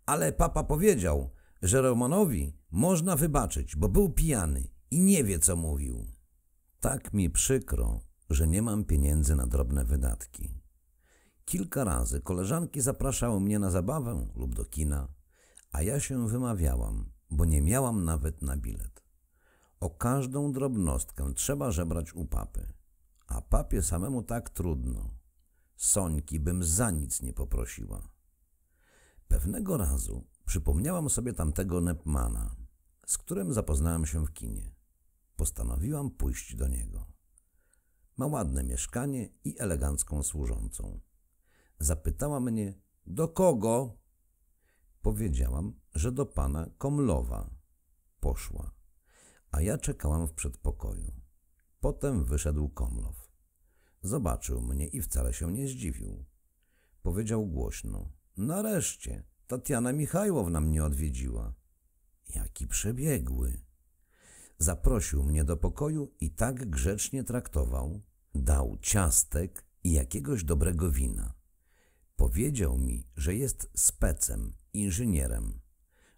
Ale papa powiedział, że Romanowi można wybaczyć, bo był pijany i nie wie, co mówił. Tak mi przykro, że nie mam pieniędzy na drobne wydatki. Kilka razy koleżanki zapraszały mnie na zabawę lub do kina, a ja się wymawiałam, bo nie miałam nawet na bilet. O każdą drobnostkę trzeba żebrać u papy, a papie samemu tak trudno. Sońki bym za nic nie poprosiła. Pewnego razu przypomniałam sobie tamtego Nepmana, z którym zapoznałam się w kinie. Postanowiłam pójść do niego. Ma ładne mieszkanie i elegancką służącą. Zapytała mnie, do kogo? Powiedziałam, że do pana Komlowa. Poszła, a ja czekałam w przedpokoju. Potem wyszedł Komlow. Zobaczył mnie i wcale się nie zdziwił. Powiedział głośno. Nareszcie, Tatiana Michajłowna mnie odwiedziła. Jaki przebiegły. Zaprosił mnie do pokoju i tak grzecznie traktował. Dał ciastek i jakiegoś dobrego wina. Powiedział mi, że jest specem, inżynierem,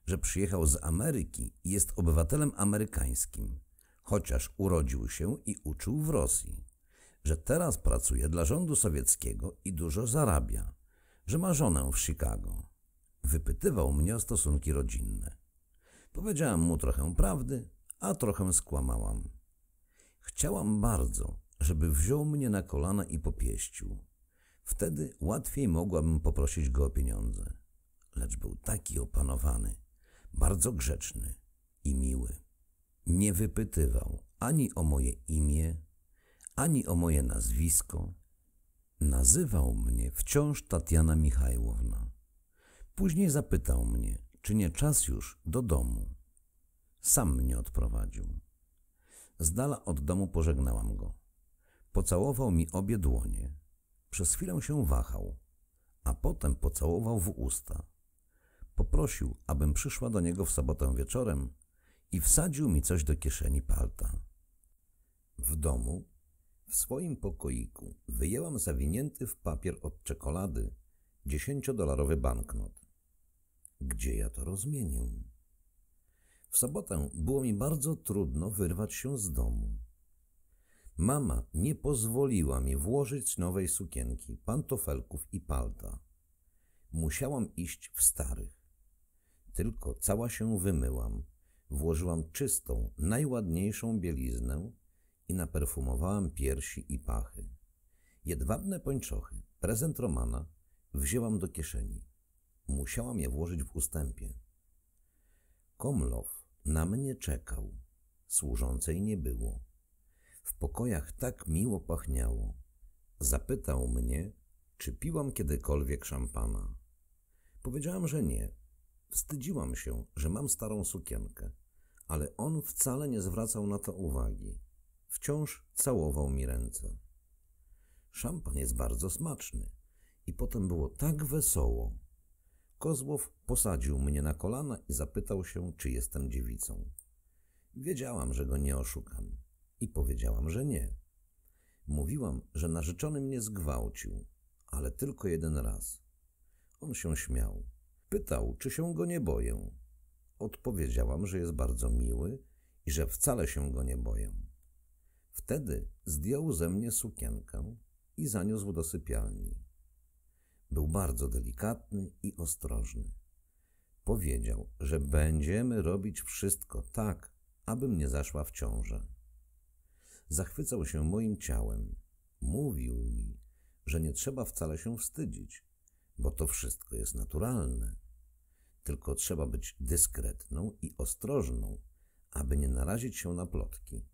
że przyjechał z Ameryki i jest obywatelem amerykańskim, chociaż urodził się i uczył w Rosji że teraz pracuje dla rządu sowieckiego i dużo zarabia, że ma żonę w Chicago. Wypytywał mnie o stosunki rodzinne. Powiedziałam mu trochę prawdy, a trochę skłamałam. Chciałam bardzo, żeby wziął mnie na kolana i popieścił. Wtedy łatwiej mogłabym poprosić go o pieniądze. Lecz był taki opanowany, bardzo grzeczny i miły. Nie wypytywał ani o moje imię, ani o moje nazwisko. Nazywał mnie wciąż Tatiana Michajłowna. Później zapytał mnie, czy nie czas już do domu. Sam mnie odprowadził. Z dala od domu pożegnałam go. Pocałował mi obie dłonie. Przez chwilę się wahał, a potem pocałował w usta. Poprosił, abym przyszła do niego w sobotę wieczorem i wsadził mi coś do kieszeni palta. W domu w swoim pokoiku wyjęłam zawinięty w papier od czekolady dziesięciodolarowy banknot. Gdzie ja to rozmienię? W sobotę było mi bardzo trudno wyrwać się z domu. Mama nie pozwoliła mi włożyć nowej sukienki, pantofelków i palta. Musiałam iść w starych. Tylko cała się wymyłam. Włożyłam czystą, najładniejszą bieliznę i naperfumowałam piersi i pachy. Jedwabne pończochy, prezent Romana, wzięłam do kieszeni. Musiałam je włożyć w ustępie. Komlow na mnie czekał. Służącej nie było. W pokojach tak miło pachniało. Zapytał mnie, czy piłam kiedykolwiek szampana. Powiedziałam, że nie. Wstydziłam się, że mam starą sukienkę, ale on wcale nie zwracał na to uwagi. Wciąż całował mi ręce. Szampan jest bardzo smaczny. I potem było tak wesoło. Kozłow posadził mnie na kolana i zapytał się, czy jestem dziewicą. Wiedziałam, że go nie oszukam. I powiedziałam, że nie. Mówiłam, że narzeczony mnie zgwałcił, ale tylko jeden raz. On się śmiał. Pytał, czy się go nie boję. Odpowiedziałam, że jest bardzo miły i że wcale się go nie boję. Wtedy zdjął ze mnie sukienkę i zaniósł do sypialni. Był bardzo delikatny i ostrożny. Powiedział, że będziemy robić wszystko tak, abym nie zaszła w ciążę. Zachwycał się moim ciałem. Mówił mi, że nie trzeba wcale się wstydzić, bo to wszystko jest naturalne. Tylko trzeba być dyskretną i ostrożną, aby nie narazić się na plotki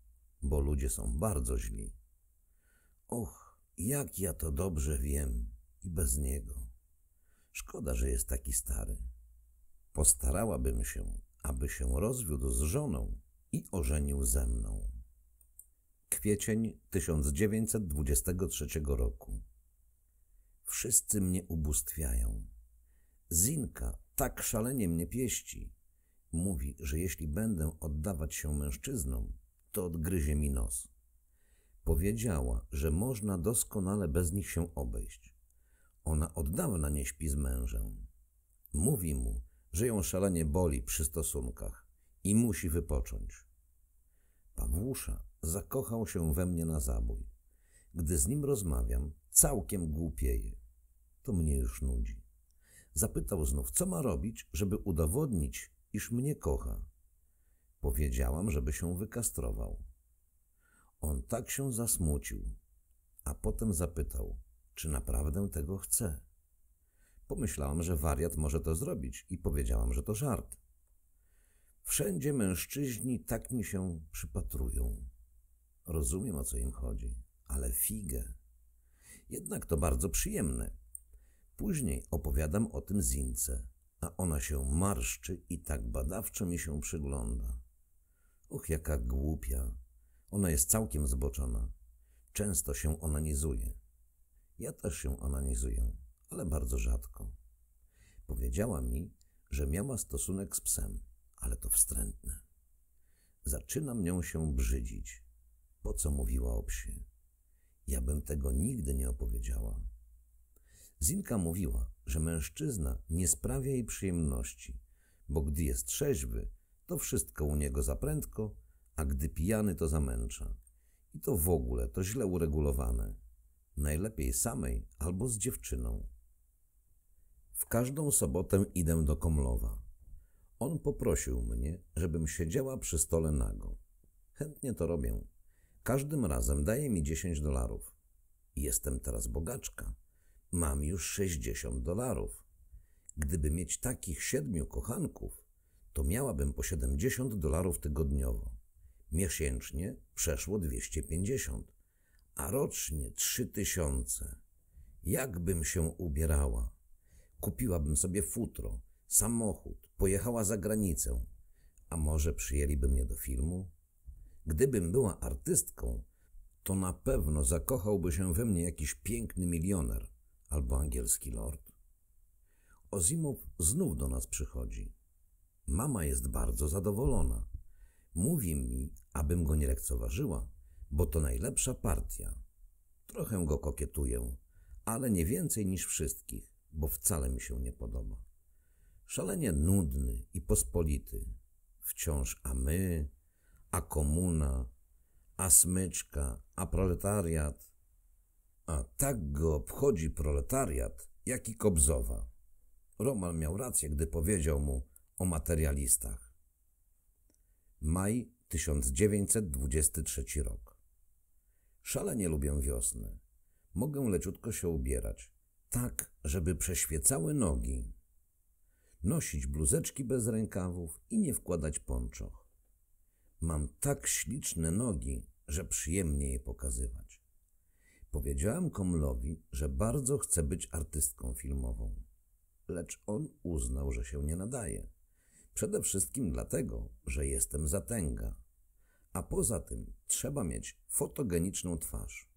bo ludzie są bardzo źli. Och, jak ja to dobrze wiem i bez niego. Szkoda, że jest taki stary. Postarałabym się, aby się rozwiódł z żoną i ożenił ze mną. Kwiecień 1923 roku. Wszyscy mnie ubóstwiają. Zinka tak szalenie mnie pieści. Mówi, że jeśli będę oddawać się mężczyznom, to odgryzie mi nos. Powiedziała, że można doskonale bez nich się obejść. Ona od dawna nie śpi z mężem. Mówi mu, że ją szalenie boli przy stosunkach i musi wypocząć. Pawłusza zakochał się we mnie na zabój. Gdy z nim rozmawiam, całkiem głupieje. To mnie już nudzi. Zapytał znów, co ma robić, żeby udowodnić, iż mnie kocha. Powiedziałam, żeby się wykastrował. On tak się zasmucił, a potem zapytał, czy naprawdę tego chce. Pomyślałam, że wariat może to zrobić i powiedziałam, że to żart. Wszędzie mężczyźni tak mi się przypatrują. Rozumiem, o co im chodzi, ale figę. Jednak to bardzo przyjemne. Później opowiadam o tym Zince, a ona się marszczy i tak badawczo mi się przygląda. Och, jaka głupia. Ona jest całkiem zboczona. Często się onanizuje. Ja też się onanizuję, ale bardzo rzadko. Powiedziała mi, że miała stosunek z psem, ale to wstrętne. Zaczynam nią się brzydzić. Po co mówiła o psie? Ja bym tego nigdy nie opowiedziała. Zinka mówiła, że mężczyzna nie sprawia jej przyjemności, bo gdy jest trzeźwy, to wszystko u niego za prędko, a gdy pijany to zamęcza. I to w ogóle, to źle uregulowane. Najlepiej samej albo z dziewczyną. W każdą sobotę idę do Komlowa. On poprosił mnie, żebym siedziała przy stole nago. Chętnie to robię. Każdym razem daje mi 10 dolarów. Jestem teraz bogaczka. Mam już 60 dolarów. Gdyby mieć takich siedmiu kochanków, to miałabym po 70 dolarów tygodniowo. Miesięcznie przeszło 250, a rocznie 3000. Jakbym się ubierała? Kupiłabym sobie futro, samochód, pojechała za granicę. A może przyjęliby mnie do filmu? Gdybym była artystką, to na pewno zakochałby się we mnie jakiś piękny milioner albo angielski lord. Ozimów znów do nas przychodzi. Mama jest bardzo zadowolona. Mówi mi, abym go nie lekceważyła, bo to najlepsza partia. Trochę go kokietuję, ale nie więcej niż wszystkich, bo wcale mi się nie podoba. Szalenie nudny i pospolity. Wciąż a my, a komuna, a smyczka, a proletariat. A tak go obchodzi proletariat, jak i Kobzowa. Roman miał rację, gdy powiedział mu, o materialistach. Maj 1923 rok. Szalenie lubię wiosnę. Mogę leciutko się ubierać, tak, żeby przeświecały nogi. Nosić bluzeczki bez rękawów i nie wkładać ponczoch. Mam tak śliczne nogi, że przyjemnie je pokazywać. Powiedziałam Komlowi, że bardzo chcę być artystką filmową, lecz on uznał, że się nie nadaje. Przede wszystkim dlatego, że jestem zatęga. A poza tym trzeba mieć fotogeniczną twarz.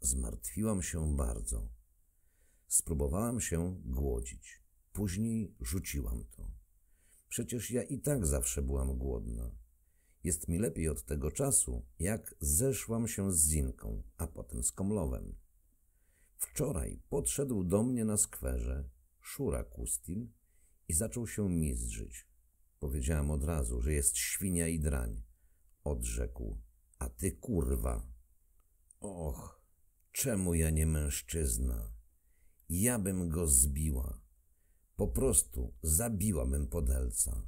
Zmartwiłam się bardzo. Spróbowałam się głodzić. Później rzuciłam to. Przecież ja i tak zawsze byłam głodna. Jest mi lepiej od tego czasu, jak zeszłam się z Zinką, a potem z Komlowem. Wczoraj podszedł do mnie na skwerze Szura Kustin i zaczął się mizdrzyć. Powiedziałem od razu, że jest świnia i drań. Odrzekł. A ty kurwa. Och, czemu ja nie mężczyzna? Ja bym go zbiła. Po prostu zabiłabym podelca.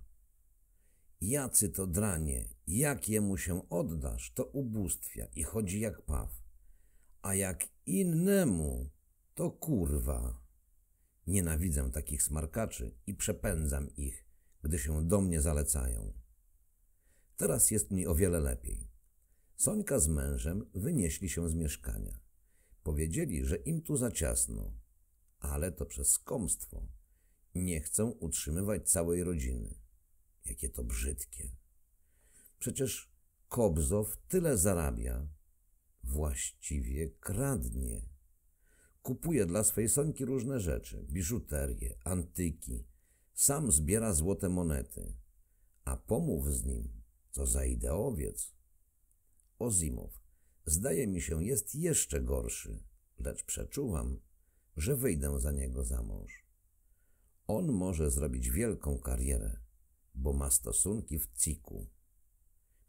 Jacy to dranie, jak jemu się oddasz, to ubóstwia i chodzi jak paw. A jak innemu, to kurwa. Nienawidzę takich smarkaczy i przepędzam ich, gdy się do mnie zalecają. Teraz jest mi o wiele lepiej. Sońka z mężem wynieśli się z mieszkania. Powiedzieli, że im tu za ciasno, ale to przez skomstwo. Nie chcę utrzymywać całej rodziny. Jakie to brzydkie. Przecież Kobzow tyle zarabia, właściwie kradnie. Kupuje dla swej sonki różne rzeczy, biżuterię, antyki. Sam zbiera złote monety. A pomów z nim, co za ideowiec. Ozimow, zdaje mi się, jest jeszcze gorszy, lecz przeczuwam, że wyjdę za niego za mąż. On może zrobić wielką karierę, bo ma stosunki w ciku.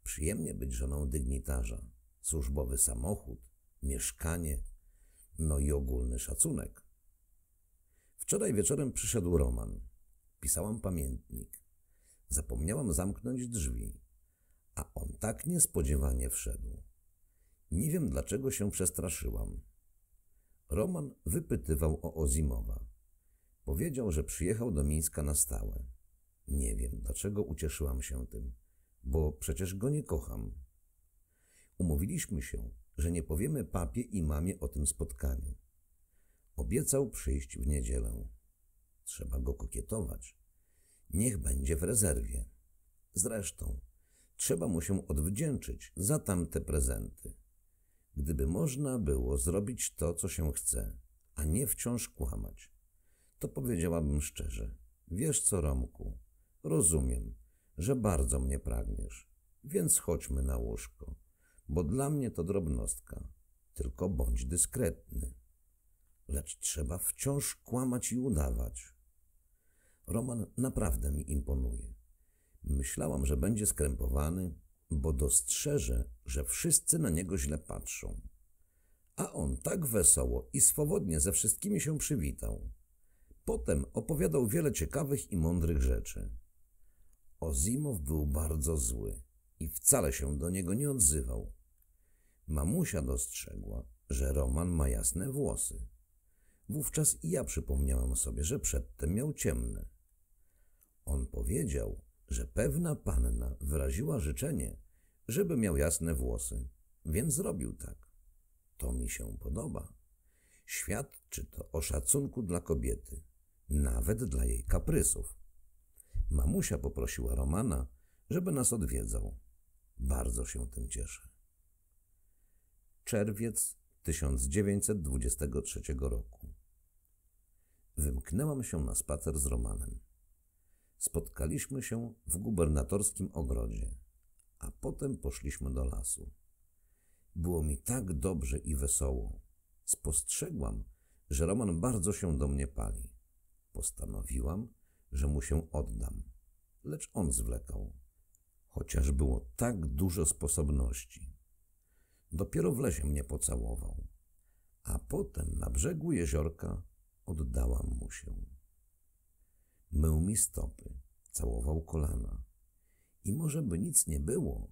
Przyjemnie być żoną dygnitarza, służbowy samochód, mieszkanie, no i ogólny szacunek. Wczoraj wieczorem przyszedł Roman. Pisałam pamiętnik. Zapomniałam zamknąć drzwi, a on tak niespodziewanie wszedł. Nie wiem, dlaczego się przestraszyłam. Roman wypytywał o Ozimowa. Powiedział, że przyjechał do Mińska na stałe. Nie wiem, dlaczego ucieszyłam się tym, bo przecież go nie kocham. Umówiliśmy się, że nie powiemy papie i mamie o tym spotkaniu. Obiecał przyjść w niedzielę. Trzeba go kokietować. Niech będzie w rezerwie. Zresztą, trzeba mu się odwdzięczyć za tamte prezenty. Gdyby można było zrobić to, co się chce, a nie wciąż kłamać, to powiedziałabym szczerze: Wiesz co, Romku, rozumiem, że bardzo mnie pragniesz, więc chodźmy na łóżko bo dla mnie to drobnostka. Tylko bądź dyskretny. Lecz trzeba wciąż kłamać i udawać. Roman naprawdę mi imponuje. Myślałam, że będzie skrępowany, bo dostrzeże, że wszyscy na niego źle patrzą. A on tak wesoło i swobodnie ze wszystkimi się przywitał. Potem opowiadał wiele ciekawych i mądrych rzeczy. Ozimow był bardzo zły i wcale się do niego nie odzywał. Mamusia dostrzegła, że Roman ma jasne włosy. Wówczas i ja przypomniałem sobie, że przedtem miał ciemne. On powiedział, że pewna panna wyraziła życzenie, żeby miał jasne włosy, więc zrobił tak. To mi się podoba. Świadczy to o szacunku dla kobiety, nawet dla jej kaprysów. Mamusia poprosiła Romana, żeby nas odwiedzał. Bardzo się tym cieszę czerwiec 1923 roku. Wymknęłam się na spacer z Romanem. Spotkaliśmy się w gubernatorskim ogrodzie, a potem poszliśmy do lasu. Było mi tak dobrze i wesoło. Spostrzegłam, że Roman bardzo się do mnie pali. Postanowiłam, że mu się oddam, lecz on zwlekał, chociaż było tak dużo sposobności. Dopiero w lesie mnie pocałował. A potem na brzegu jeziorka oddałam mu się. Mył mi stopy, całował kolana. I może by nic nie było,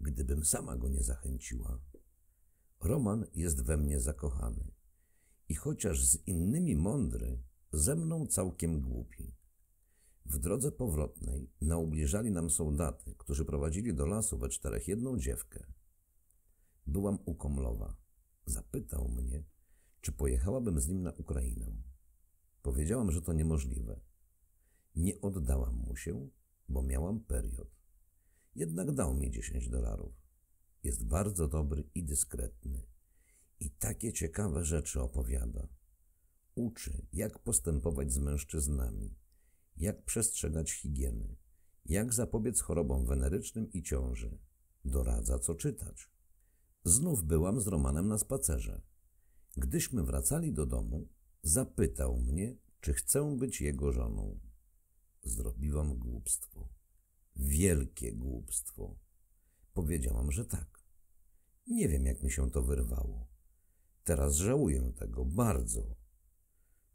gdybym sama go nie zachęciła. Roman jest we mnie zakochany. I chociaż z innymi mądry, ze mną całkiem głupi. W drodze powrotnej naubliżali nam soldaty, którzy prowadzili do lasu we czterech jedną dziewkę. Byłam u Komlowa. Zapytał mnie, czy pojechałabym z nim na Ukrainę. Powiedziałam, że to niemożliwe. Nie oddałam mu się, bo miałam period. Jednak dał mi 10 dolarów. Jest bardzo dobry i dyskretny. I takie ciekawe rzeczy opowiada. Uczy, jak postępować z mężczyznami, jak przestrzegać higieny, jak zapobiec chorobom wenerycznym i ciąży. Doradza, co czytać. Znów byłam z Romanem na spacerze. Gdyśmy wracali do domu, zapytał mnie, czy chcę być jego żoną. Zrobiłam głupstwo. Wielkie głupstwo. Powiedziałam, że tak. Nie wiem, jak mi się to wyrwało. Teraz żałuję tego bardzo.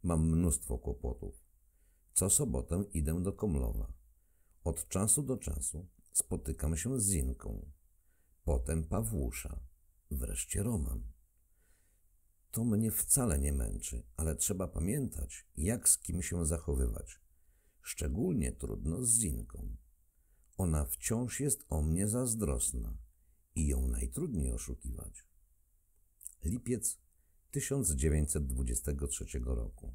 Mam mnóstwo kłopotów. Co sobotę idę do Komlowa. Od czasu do czasu spotykam się z Zinką, potem Pawłusza wreszcie roman. To mnie wcale nie męczy, ale trzeba pamiętać, jak z kim się zachowywać. Szczególnie trudno z Zinką. Ona wciąż jest o mnie zazdrosna i ją najtrudniej oszukiwać. Lipiec 1923 roku.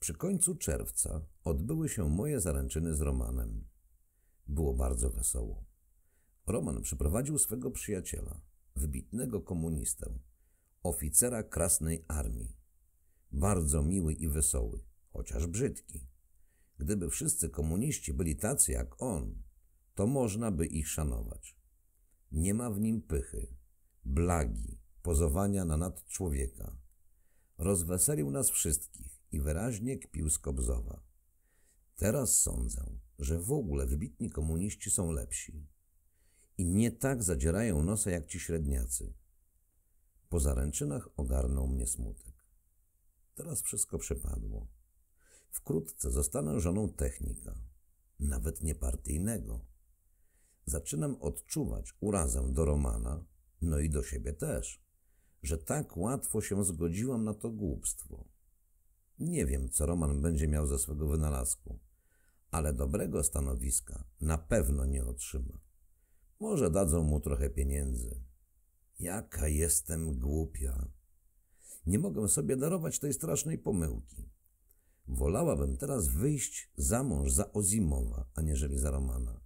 Przy końcu czerwca odbyły się moje zaręczyny z Romanem. Było bardzo wesoło. Roman przyprowadził swego przyjaciela wybitnego komunistę, oficera Krasnej Armii. Bardzo miły i wesoły, chociaż brzydki. Gdyby wszyscy komuniści byli tacy jak on, to można by ich szanować. Nie ma w nim pychy, blagi, pozowania na nadczłowieka. Rozweselił nas wszystkich i wyraźnie kpił z Kobzowa. Teraz sądzę, że w ogóle wybitni komuniści są lepsi i nie tak zadzierają nosa jak ci średniacy. Po zaręczynach ogarnął mnie smutek. Teraz wszystko przepadło. Wkrótce zostanę żoną technika, nawet nie partyjnego. Zaczynam odczuwać urazę do Romana, no i do siebie też, że tak łatwo się zgodziłam na to głupstwo. Nie wiem, co Roman będzie miał ze swego wynalazku, ale dobrego stanowiska na pewno nie otrzyma. Może dadzą mu trochę pieniędzy. Jaka jestem głupia. Nie mogę sobie darować tej strasznej pomyłki. Wolałabym teraz wyjść za mąż za Ozimowa, aniżeli za Romana.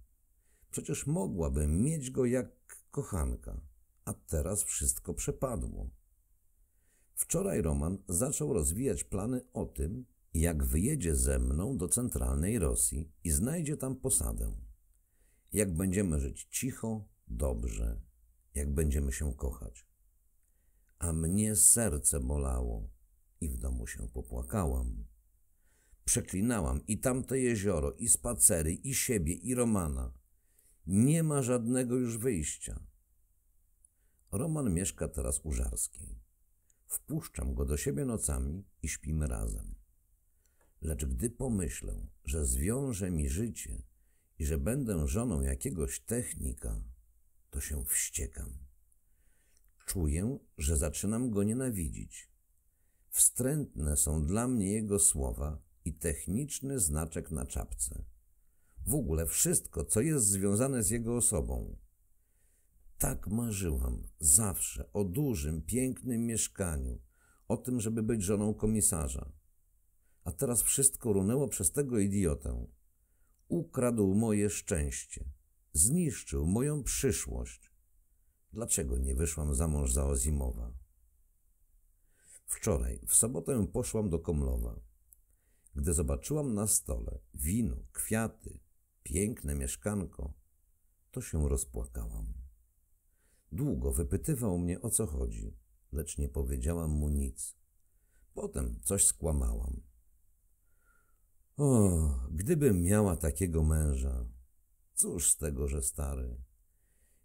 Przecież mogłabym mieć go jak kochanka, a teraz wszystko przepadło. Wczoraj Roman zaczął rozwijać plany o tym, jak wyjedzie ze mną do centralnej Rosji i znajdzie tam posadę. Jak będziemy żyć cicho, dobrze, jak będziemy się kochać. A mnie serce bolało i w domu się popłakałam. Przeklinałam i tamte jezioro, i spacery, i siebie, i Romana. Nie ma żadnego już wyjścia. Roman mieszka teraz u Żarskiej. Wpuszczam go do siebie nocami i śpimy razem. Lecz gdy pomyślę, że zwiąże mi życie i że będę żoną jakiegoś technika, to się wściekam. Czuję, że zaczynam go nienawidzić. Wstrętne są dla mnie jego słowa i techniczny znaczek na czapce. W ogóle wszystko, co jest związane z jego osobą. Tak marzyłam zawsze o dużym, pięknym mieszkaniu, o tym, żeby być żoną komisarza. A teraz wszystko runęło przez tego idiotę. Ukradł moje szczęście, zniszczył moją przyszłość. Dlaczego nie wyszłam za mąż za Ozimowa? Wczoraj, w sobotę poszłam do Komlowa. Gdy zobaczyłam na stole wino, kwiaty, piękne mieszkanko, to się rozpłakałam. Długo wypytywał mnie o co chodzi, lecz nie powiedziałam mu nic. Potem coś skłamałam. O, gdybym miała takiego męża. Cóż z tego, że stary?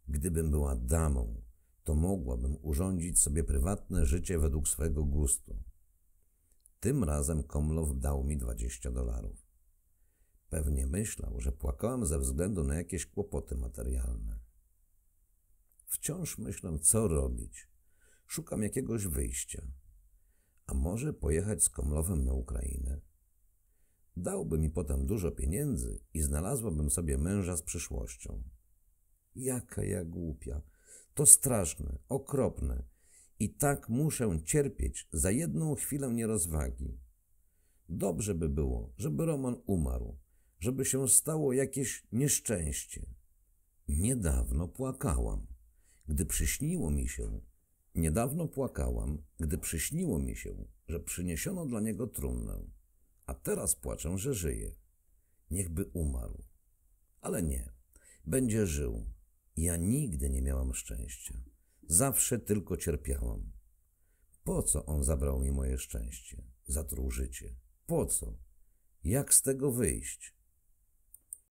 Gdybym była damą, to mogłabym urządzić sobie prywatne życie według swego gustu. Tym razem Komlow dał mi 20 dolarów. Pewnie myślał, że płakałam ze względu na jakieś kłopoty materialne. Wciąż myślę, co robić. Szukam jakiegoś wyjścia. A może pojechać z Komlowem na Ukrainę? Dałby mi potem dużo pieniędzy i znalazłabym sobie męża z przyszłością. Jaka ja głupia. To straszne, okropne. I tak muszę cierpieć za jedną chwilę nierozwagi. Dobrze by było, żeby Roman umarł, żeby się stało jakieś nieszczęście. Niedawno płakałam, gdy przyśniło mi się, niedawno płakałam, gdy przyśniło mi się, że przyniesiono dla niego trumnę a teraz płaczę, że żyje. Niechby umarł. Ale nie, będzie żył. Ja nigdy nie miałam szczęścia. Zawsze tylko cierpiałam. Po co on zabrał mi moje szczęście? Zatruł życie. Po co? Jak z tego wyjść?